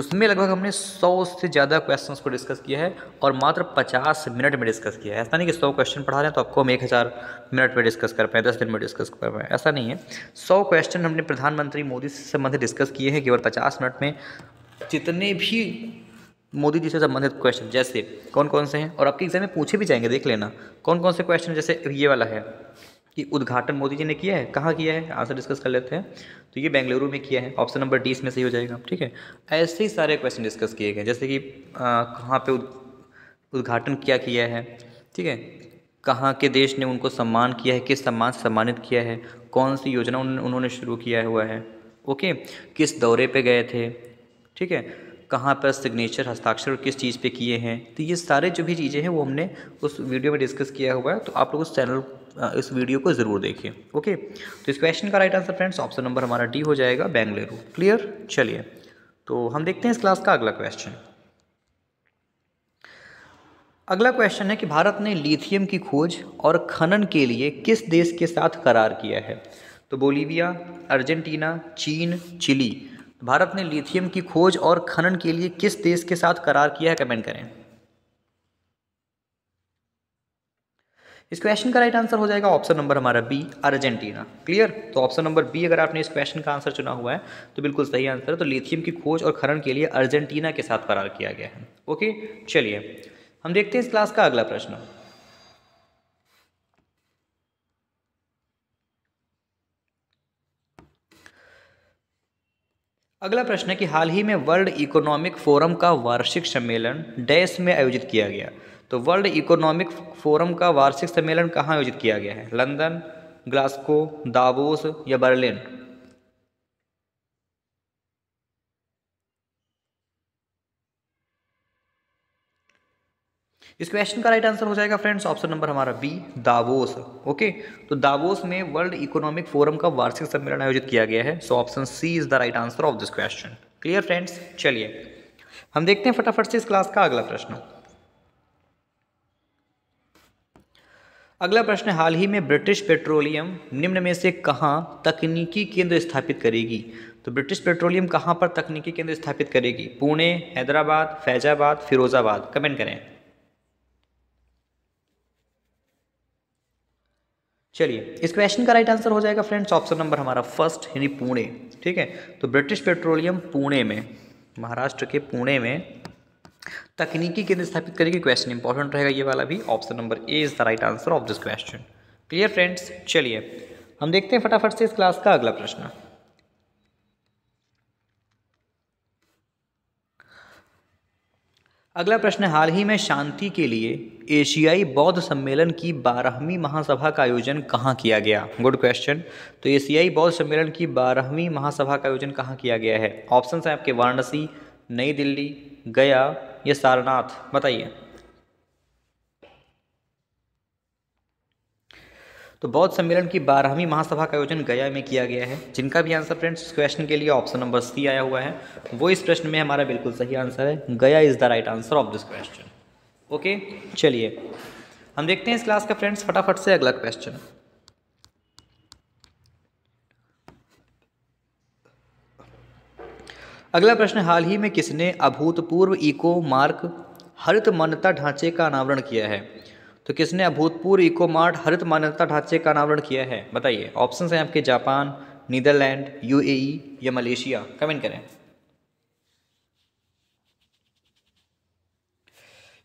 उसमें लगभग हमने सौ से ज़्यादा क्वेश्चंस को डिस्कस किया है और मात्र पचास मिनट में डिस्कस किया है ऐसा नहीं कि सौ क्वेश्चन पढ़ा रहे हैं तो आपको हम एक हज़ार मिनट में डिस्कस कर पाए दस दिन में डिस्कस कर पाए ऐसा नहीं है सौ क्वेश्चन हमने प्रधानमंत्री मोदी से संबंधित डिस्कस किए हैं केवल पचास मिनट में जितने भी मोदी जी से संबंधित क्वेश्चन जैसे कौन कौन से हैं और आपके एग्जाम में पूछे भी जाएंगे देख लेना कौन कौन से क्वेश्चन जैसे ये वाला है कि उद्घाटन मोदी जी ने किया है कहाँ किया है आंसर डिस्कस कर लेते हैं तो ये बेंगलुरु में किया है ऑप्शन नंबर डी इसमें सही हो जाएगा ठीक है ऐसे ही सारे क्वेश्चन डिस्कस किए गए जैसे कि कहाँ पे उद्घाटन क्या किया है ठीक है कहाँ के देश ने उनको सम्मान किया है किस सम्मान सम्मानित किया है कौन सी योजना उन, उन्होंने शुरू किया हुआ है ओके किस दौरे पर गए थे ठीक है कहाँ पर सिग्नेचर हस्ताक्षर किस चीज़ पे किए हैं तो ये सारे जो भी चीज़ें हैं वो हमने उस वीडियो में डिस्कस किया हुआ है तो आप लोग उस चैनल इस वीडियो को ज़रूर देखिए ओके तो इस क्वेश्चन का right answer friends option number हमारा डी हो जाएगा बेंगलुरु क्लियर चलिए तो हम देखते हैं इस क्लास का अगला क्वेश्चन अगला क्वेश्चन है कि भारत ने लिथियम की खोज और खनन के लिए किस देश के साथ करार किया है तो बोलीविया अर्जेंटीना चीन चिली भारत ने लिथियम की खोज और खनन के लिए किस देश के साथ करार किया है कमेंट करें इस क्वेश्चन का राइट आंसर हो जाएगा ऑप्शन नंबर हमारा बी अर्जेंटीना क्लियर तो ऑप्शन नंबर बी अगर आपने इस क्वेश्चन का आंसर चुना हुआ है तो बिल्कुल सही आंसर है तो लिथियम की खोज और खनन के लिए अर्जेंटीना के साथ करार किया गया है ओके चलिए हम देखते हैं इस क्लास का अगला प्रश्न अगला प्रश्न है कि हाल ही में वर्ल्ड इकोनॉमिक फोरम का वार्षिक सम्मेलन डैश में आयोजित किया गया तो वर्ल्ड इकोनॉमिक फोरम का वार्षिक सम्मेलन कहाँ आयोजित किया गया है लंदन ग्लास्को दावोस या बर्लिन इस क्वेश्चन का राइट आंसर हो जाएगा फ्रेंड्स ऑप्शन नंबर हमारा बी दावोस ओके तो दावोस में वर्ल्ड इकोनॉमिक फोरम का वार्षिक सम्मेलन आयोजित किया गया है so option C is the right answer of this question clear friends चलिए हम देखते हैं फटाफट से इस क्लास का अगला प्रश्न अगला प्रश्न हाल ही में ब्रिटिश पेट्रोलियम निम्न में से कहाँ तकनीकी केंद्र स्थापित करेगी तो ब्रिटिश पेट्रोलियम कहाँ पर तकनीकी केंद्र स्थापित करेगी पुणे हैदराबाद फैजाबाद फिरोजाबाद कमेंट करें चलिए इस क्वेश्चन का राइट आंसर हो जाएगा फ्रेंड्स ऑप्शन नंबर हमारा फर्स्ट यानी पुणे ठीक है तो ब्रिटिश पेट्रोलियम पुणे में महाराष्ट्र के पुणे में तकनीकी केंद्र स्थापित करेंगे क्वेश्चन इंपॉर्टेंट रहेगा ये वाला भी option number A is the right answer of this question clear friends चलिए हम देखते हैं फटाफट से इस क्लास का अगला प्रश्न अगला प्रश्न हाल ही में शांति के लिए एशियाई बौद्ध सम्मेलन की बारहवीं महासभा का आयोजन कहाँ किया गया गुड क्वेश्चन तो एशियाई बौद्ध सम्मेलन की बारहवीं महासभा का आयोजन कहाँ किया गया है ऑप्शन है आपके वाराणसी नई दिल्ली गया ये सारनाथ बताइए तो बौद्ध सम्मेलन की बारहवीं महासभा का आयोजन गया में किया गया है जिनका भी आंसर फ्रेंड्स क्वेश्चन के लिए ऑप्शन नंबर सी आया हुआ है वो इस प्रश्न में हमारा बिल्कुल सही आंसर है गया is the right answer of this question okay चलिए हम देखते हैं इस क्लास का फ्रेंड्स फटाफट से अगला क्वेश्चन अगला प्रश्न हाल ही में किसने अभूतपूर्व इको मार्क हरित मान्यता ढांचे का अनावरण किया है तो किसने अभूतपूर्व इको मार्ट हरित मान्यता ढांचे का अनावरण किया है बताइए ऑप्शन हैं आपके जापान नीदरलैंड यूएई या मलेशिया कमेंट करें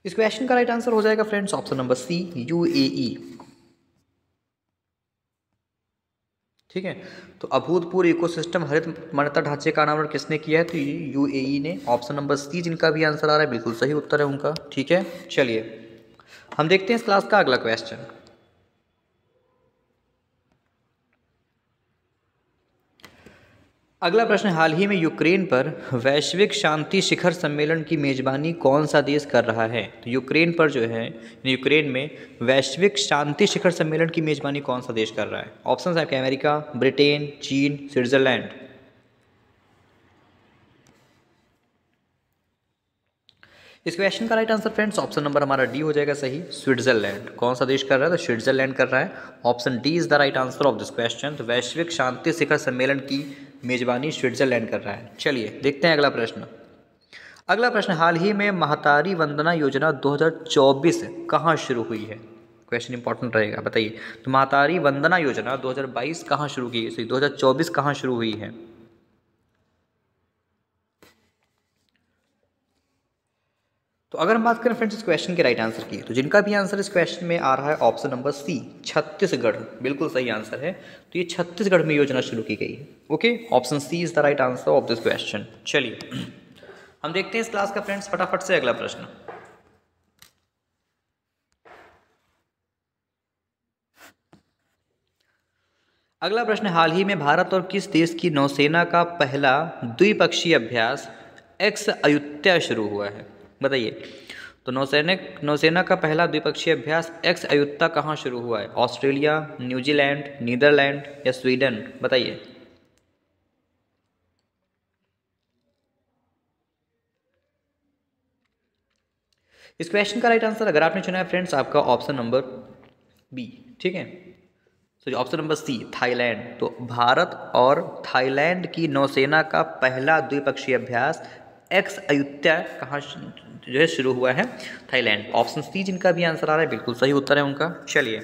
इस क्वेश्चन का राइट आंसर हो जाएगा friends option number C UAE ठीक है तो अभूतपूर्व इकोसिस्टम हरित मान्यता ढांचे का अनावरण किसने किया है तो यूएई e ने ऑप्शन नंबर सी जिनका भी आंसर आ रहा है बिल्कुल सही उत्तर है उनका ठीक है चलिए हम देखते हैं इस क्लास का अगला क्वेश्चन अगला प्रश्न हाल ही में यूक्रेन पर वैश्विक शांति शिखर सम्मेलन की मेज़बानी कौन सा देश कर रहा है तो यूक्रेन पर जो है यूक्रेन में वैश्विक शांति शिखर सम्मेलन की मेज़बानी कौन सा देश कर रहा है ऑप्शन आपके अमेरिका ब्रिटेन चीन स्विट्ज़रलैंड इस क्वेश्चन का right answer friends option number हमारा डी हो जाएगा सही स्विट्जरलैंड कौन सा देश कर रहा है तो स्विट्जरलैंड कर रहा है option D is the right answer of this question तो वैश्विक शांति शिखर सम्मेलन की मेजबानी स्विट्जरलैंड कर रहा है चलिए देखते हैं अगला प्रश्न अगला प्रश्न हाल ही में महतारी वंदना योजना 2024 कहाँ शुरू हुई है क्वेश्चन इंपॉर्टेंट रहेगा बताइए तो महतारी वंदना योजना 2022 कहाँ शुरू की गई हजार 2024 कहाँ शुरू हुई है तो अगर हम बात करें फ्रेंड्स इस क्वेश्चन के राइट आंसर की तो जिनका भी आंसर इस क्वेश्चन में आ रहा है ऑप्शन नंबर सी छत्तीसगढ़ बिल्कुल सही आंसर है तो ये छत्तीसगढ़ में योजना शुरू की गई है okay option C is the right answer of this question चलिए हम देखते हैं इस क्लास का फ्रेंड्स फटाफट से अगला प्रश्न अगला प्रश्न हाल ही में भारत और किस देश की नौसेना का पहला द्विपक्षीय अभ्यास एक्स अयोध्या शुरू हुआ है बताइए तो नौसैनिक नौसेना का पहला द्विपक्षीय अभ्यास एक्स अयुत्ता कहाँ शुरू हुआ है ऑस्ट्रेलिया न्यूजीलैंड नीदरलैंड या स्वीडन बताइए इस क्वेश्चन का राइट आंसर अगर आपने चुना है फ्रेंड्स आपका ऑप्शन नंबर बी ठीक है sorry option number C Thailand तो भारत और थाईलैंड की नौसेना का पहला द्विपक्षीय अभ्यास एक्स अयुत्या कहाँ जो है शुरू हुआ है थाईलैंड ऑप्शन सी जिनका भी आंसर आ रहा है बिल्कुल सही उत्तर है उनका चलिए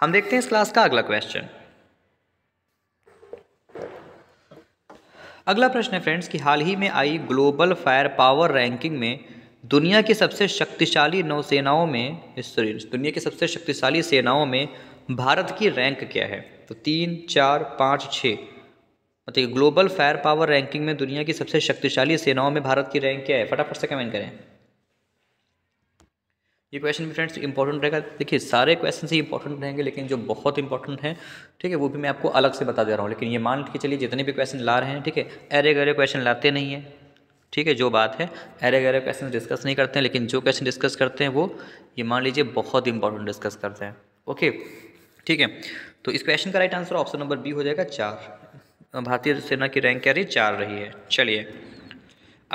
हम देखते हैं इस क्लास का अगला क्वेश्चन अगला प्रश्न है फ्रेंड्स कि हाल ही में आई ग्लोबल फायर पावर रैंकिंग में दुनिया की सबसे शक्तिशाली नौसेनाओं में सॉरी दुनिया की सबसे शक्तिशाली सेनाओं में भारत की रैंक क्या है तो तीन चार पाँच छः मतलब ग्लोबल फायर पावर रैंकिंग में दुनिया की सबसे शक्तिशाली सेनाओं में भारत की रैंक क्या है फटाफट से कमेंट करें ये क्वेश्चन भी फ्रेंड्स इंपॉर्टेंट रहेगा देखिए सारे क्वेश्चन ही इंपॉर्टेंट रहेंगे लेकिन जो बहुत इंपॉर्टेंट हैं ठीक है वो भी मैं आपको अलग से बता दे रहा हूँ लेकिन ये मान के चलिए जितने भी क्वेश्चन ला रहे हैं ठीक है अरे गरे क्वेश्चन लाते नहीं है ठीक है जो बात है अरे गरे क्वेश्चन डिस्कस नहीं करते हैं लेकिन जो क्वेश्चन डिस्कस करते हैं वो ये मान लीजिए बहुत इंपॉर्टेंट डिस्कस करते हैं ओके ठीक है तो इस क्वेश्चन का right answer option number B हो जाएगा चार भारतीय सेना की रैंक क्या रही चार रही है चलिए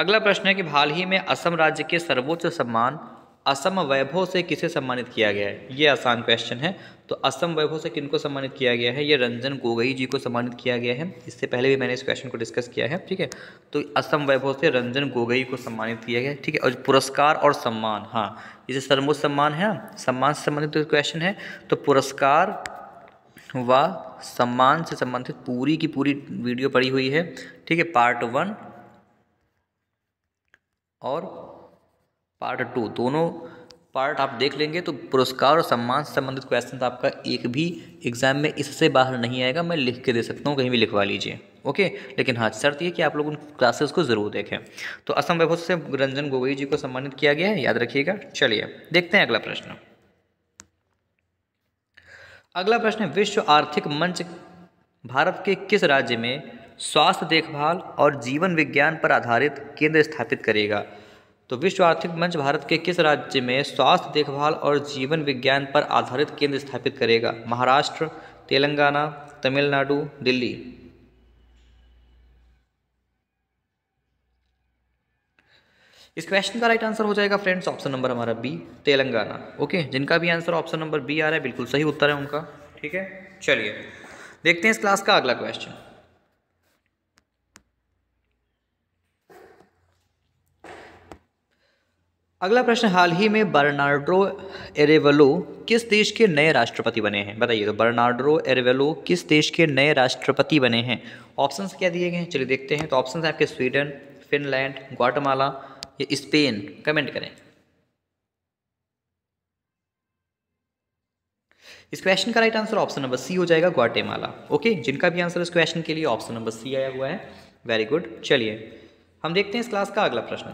अगला प्रश्न है कि हाल ही में असम राज्य के सर्वोच्च सम्मान असम वैभव से किसे सम्मानित किया गया है ये आसान क्वेश्चन है तो असम वैभव से किनको सम्मानित किया गया है ये रंजन गोगई जी को सम्मानित किया गया है इससे पहले भी मैंने इस क्वेश्चन को डिस्कस किया है ठीक है तो असम वैभव से रंजन गोगई को सम्मानित किया गया ठीक है और पुरस्कार और सम्मान हाँ इसे सर्वोच्च सम्मान है हाँ, सम्मान से संबंधित क्वेश्चन है तो पुरस्कार व सम्मान से संबंधित पूरी की पूरी वीडियो पड़ी हुई है ठीक है पार्ट वन और पार्ट टू दोनों पार्ट आप देख लेंगे तो पुरस्कार और सम्मान से संबंधित क्वेश्चन तो आपका एक भी एग्जाम में इससे बाहर नहीं आएगा मैं लिख के दे सकता हूँ कहीं भी लिखवा लीजिए ओके लेकिन हाँ शर्त ये कि आप लोग उन क्लासेस को ज़रूर देखें तो असम वैभव से रंजन गोगोई जी को सम्मानित किया गया है याद रखिएगा चलिए देखते हैं अगला प्रश्न अगला प्रश्न विश्व आर्थिक मंच भारत के किस राज्य में स्वास्थ्य देखभाल और जीवन विज्ञान पर आधारित केंद्र स्थापित करेगा तो विश्व आर्थिक मंच भारत के किस राज्य में स्वास्थ्य देखभाल और जीवन विज्ञान पर आधारित केंद्र स्थापित करेगा महाराष्ट्र तेलंगाना तमिलनाडु दिल्ली इस क्वेश्चन का राइट आंसर हो जाएगा फ्रेंड्स ऑप्शन नंबर हमारा बी तेलंगाना ओके जिनका भी आंसर ऑप्शन नंबर बी आ रहा है बिल्कुल सही उत्तर है उनका ठीक है चलिए देखते हैं इस क्लास का अगला क्वेश्चन अगला प्रश्न हाल ही में बर्नार्डो एरेवेलो किस देश के नए राष्ट्रपति बने हैं बताइए तो बर्नार्डो एरेवेलो किस देश के नए राष्ट्रपति बने हैं ऑप्शंस क्या दिए गए हैं चलिए देखते हैं तो ऑप्शंस आपके स्वीडन फिनलैंड ग्वाटमाला या स्पेन कमेंट करें इस क्वेश्चन का right answer option number C हो जाएगा ग्वाटेमाला ओके जिनका भी आंसर इस क्वेश्चन के लिए ऑप्शन नंबर सी आया हुआ है वेरी गुड चलिए हम देखते हैं इस क्लास का अगला प्रश्न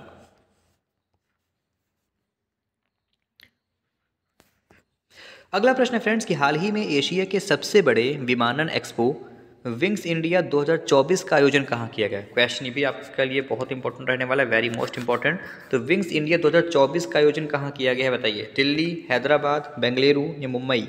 अगला प्रश्न है फ्रेंड्स कि हाल ही में एशिया के सबसे बड़े विमानन एक्सपो विंग्स इंडिया 2024 का आयोजन कहाँ किया गया क्वेश्चन भी आपके लिए बहुत इंपॉर्टेंट रहने वाला है वेरी मोस्ट इंपॉर्टेंट तो विंग्स इंडिया 2024 का आयोजन कहाँ किया गया है बताइए दिल्ली हैदराबाद बेंगलुरु या मुंबई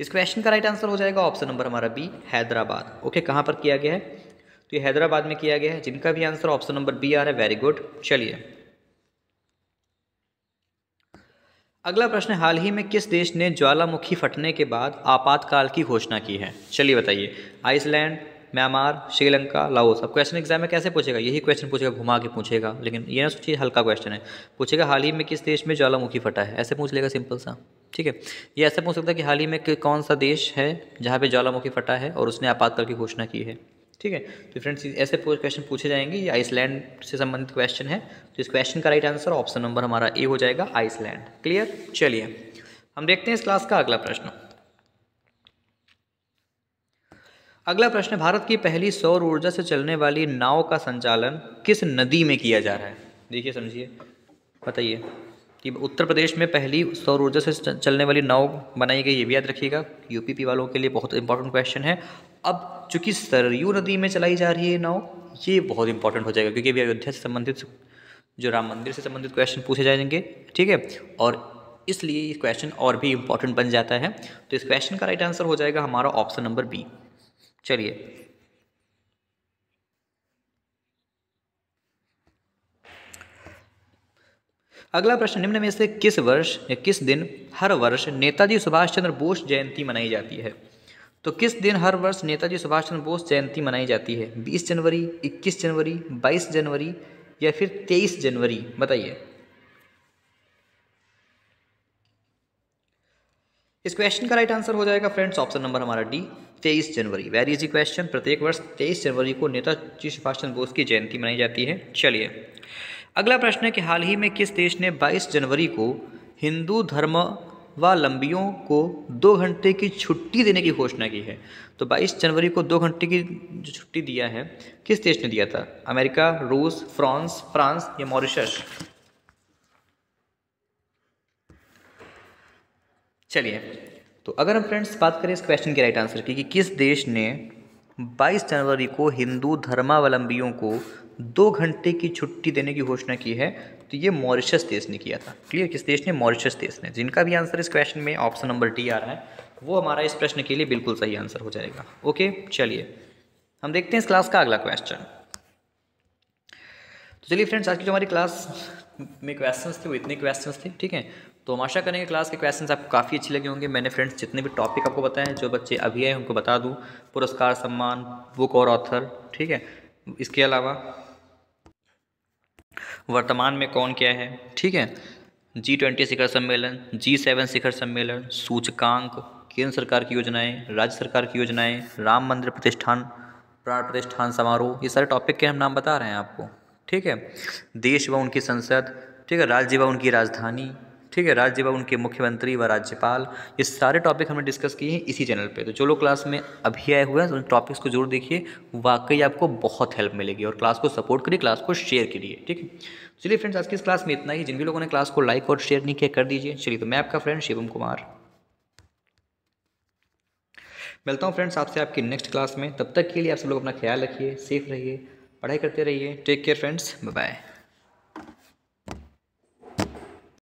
इस क्वेश्चन का राइट आंसर हो जाएगा ऑप्शन नंबर हमारा बी हैदराबाद ओके कहाँ पर किया गया है तो ये हैदराबाद में किया गया है जिनका भी आंसर ऑप्शन नंबर बी आ रहा है वेरी गुड चलिए अगला प्रश्न हाल ही में किस देश ने ज्वालामुखी फटने के बाद आपातकाल की घोषणा की है चलिए बताइए आइसलैंड म्यांमार श्रीलंका लाओस अब क्वेश्चन एग्जाम में कैसे पूछेगा यही क्वेश्चन पूछेगा घुमा के पूछेगा लेकिन ये ना सोचिए हल्का क्वेश्चन है पूछेगा हाल ही में किस देश में ज्वालामुखी फटा है ऐसे पूछ लेगा सिंपल सा ठीक है ये ऐसे पूछ सकता है कि हाल ही में कौन सा देश है जहाँ पे ज्वालामुखी फटा है और उसने आपातकाल की घोषणा की है ठीक है तो फ्रेंड्स ऐसे क्वेश्चन पूछे जाएंगे ये आइसलैंड से संबंधित क्वेश्चन है तो इस क्वेश्चन का राइट आंसर ऑप्शन नंबर हमारा ए हो जाएगा आइसलैंड क्लियर चलिए हम देखते हैं इस क्लास का अगला प्रश्न अगला प्रश्न भारत की पहली सौर ऊर्जा से चलने वाली नाव का संचालन किस नदी में किया जा रहा है देखिए समझिए बताइए कि उत्तर प्रदेश में पहली सौर ऊर्जा से चलने वाली नाव बनाई गई ये भी याद रखिएगा यूपीपी वालों के लिए बहुत इंपॉर्टेंट क्वेश्चन है अब चूंकि सरयू नदी में चलाई जा रही है नाव ये बहुत इंपॉर्टेंट हो जाएगा क्योंकि अभी अयोध्या से संबंधित जो राम मंदिर से संबंधित क्वेश्चन पूछे जाएंगे ठीक है और इसलिए ये क्वेश्चन और भी इंपॉर्टेंट बन जाता है तो इस क्वेश्चन का राइट आंसर हो जाएगा हमारा ऑप्शन नंबर बी चलिए अगला प्रश्न निम्न में से किस वर्ष या किस दिन हर वर्ष नेताजी सुभाष चंद्र बोस जयंती मनाई जाती है तो किस दिन हर वर्ष नेताजी सुभाष चंद्र बोस जयंती मनाई जाती है 20 जनवरी 21 जनवरी 22 जनवरी या फिर 23 जनवरी बताइए इस क्वेश्चन का राइट आंसर हो जाएगा फ्रेंड्स ऑप्शन नंबर हमारा डी तेईस जनवरी वेरी इजी क्वेश्चन प्रत्येक वर्ष तेईस जनवरी को नेताजी सुभाष चंद्र बोस की जयंती मनाई जाती है चलिए अगला प्रश्न है कि हाल ही में किस देश ने 22 जनवरी को हिंदू धर्म धर्मावलंबियों को दो घंटे की छुट्टी देने की घोषणा की है तो 22 जनवरी को दो घंटे की जो छुट्टी दिया है किस देश ने दिया था अमेरिका रूस फ्रांस फ्रांस या मॉरिशस चलिए तो अगर हम फ्रेंड्स बात करें इस क्वेश्चन के राइट आंसर की कि किस देश ने 22 जनवरी को हिंदू धर्मावलंबियों को दो घंटे की छुट्टी देने की घोषणा की है तो ये मॉरिशस देश ने किया था क्लियर किस देश ने मॉरिशस देश ने जिनका भी आंसर इस क्वेश्चन में ऑप्शन नंबर डी आ रहा है वो हमारा इस प्रश्न के लिए बिल्कुल सही आंसर हो जाएगा ओके चलिए हम देखते हैं इस क्लास का अगला क्वेश्चन तो चलिए फ्रेंड्स आज की जो हमारी क्लास में क्वेश्चंस थे वो इतने क्वेश्चंस थे ठीक है तो हम आशा करेंगे क्लास के क्वेश्चंस आपको काफ़ी अच्छे लगे होंगे मैंने फ्रेंड्स जितने भी टॉपिक आपको बताए हैं जो बच्चे अभी आए उनको बता दूँ पुरस्कार सम्मान बुक और ऑथर ठीक है इसके अलावा वर्तमान में कौन क्या है ठीक है जी ट्वेंटी शिखर सम्मेलन जी सेवन शिखर सम्मेलन सूचकांक केंद्र सरकार की योजनाएं राज्य सरकार की योजनाएं राम मंदिर प्रतिष्ठान प्राण प्रतिष्ठान समारोह ये सारे टॉपिक के हम नाम बता रहे हैं आपको ठीक है देश व उनकी संसद ठीक है राज्य व उनकी राजधानी ठीक है राज्य व उनके मुख्यमंत्री व राज्यपाल ये सारे टॉपिक हमने डिस्कस किए हैं इसी चैनल पे तो जो लोग क्लास में अभी आए हुए हैं तो उन टॉपिक्स को जरूर देखिए वाकई आपको बहुत हेल्प मिलेगी और क्लास को सपोर्ट करिए क्लास को शेयर करिए ठीक है तो चलिए फ्रेंड्स आज की इस क्लास में इतना ही जिन भी लोगों ने क्लास को लाइक और शेयर नहीं किया कर दीजिए चलिए तो मैं आपका फ्रेंड शिवम कुमार मिलता हूँ फ्रेंड्स आपसे आपकी नेक्स्ट क्लास में तब तक के लिए आप सब लोग अपना ख्याल रखिए सेफ रहिए पढ़ाई करते रहिए टेक केयर फ्रेंड्स बाय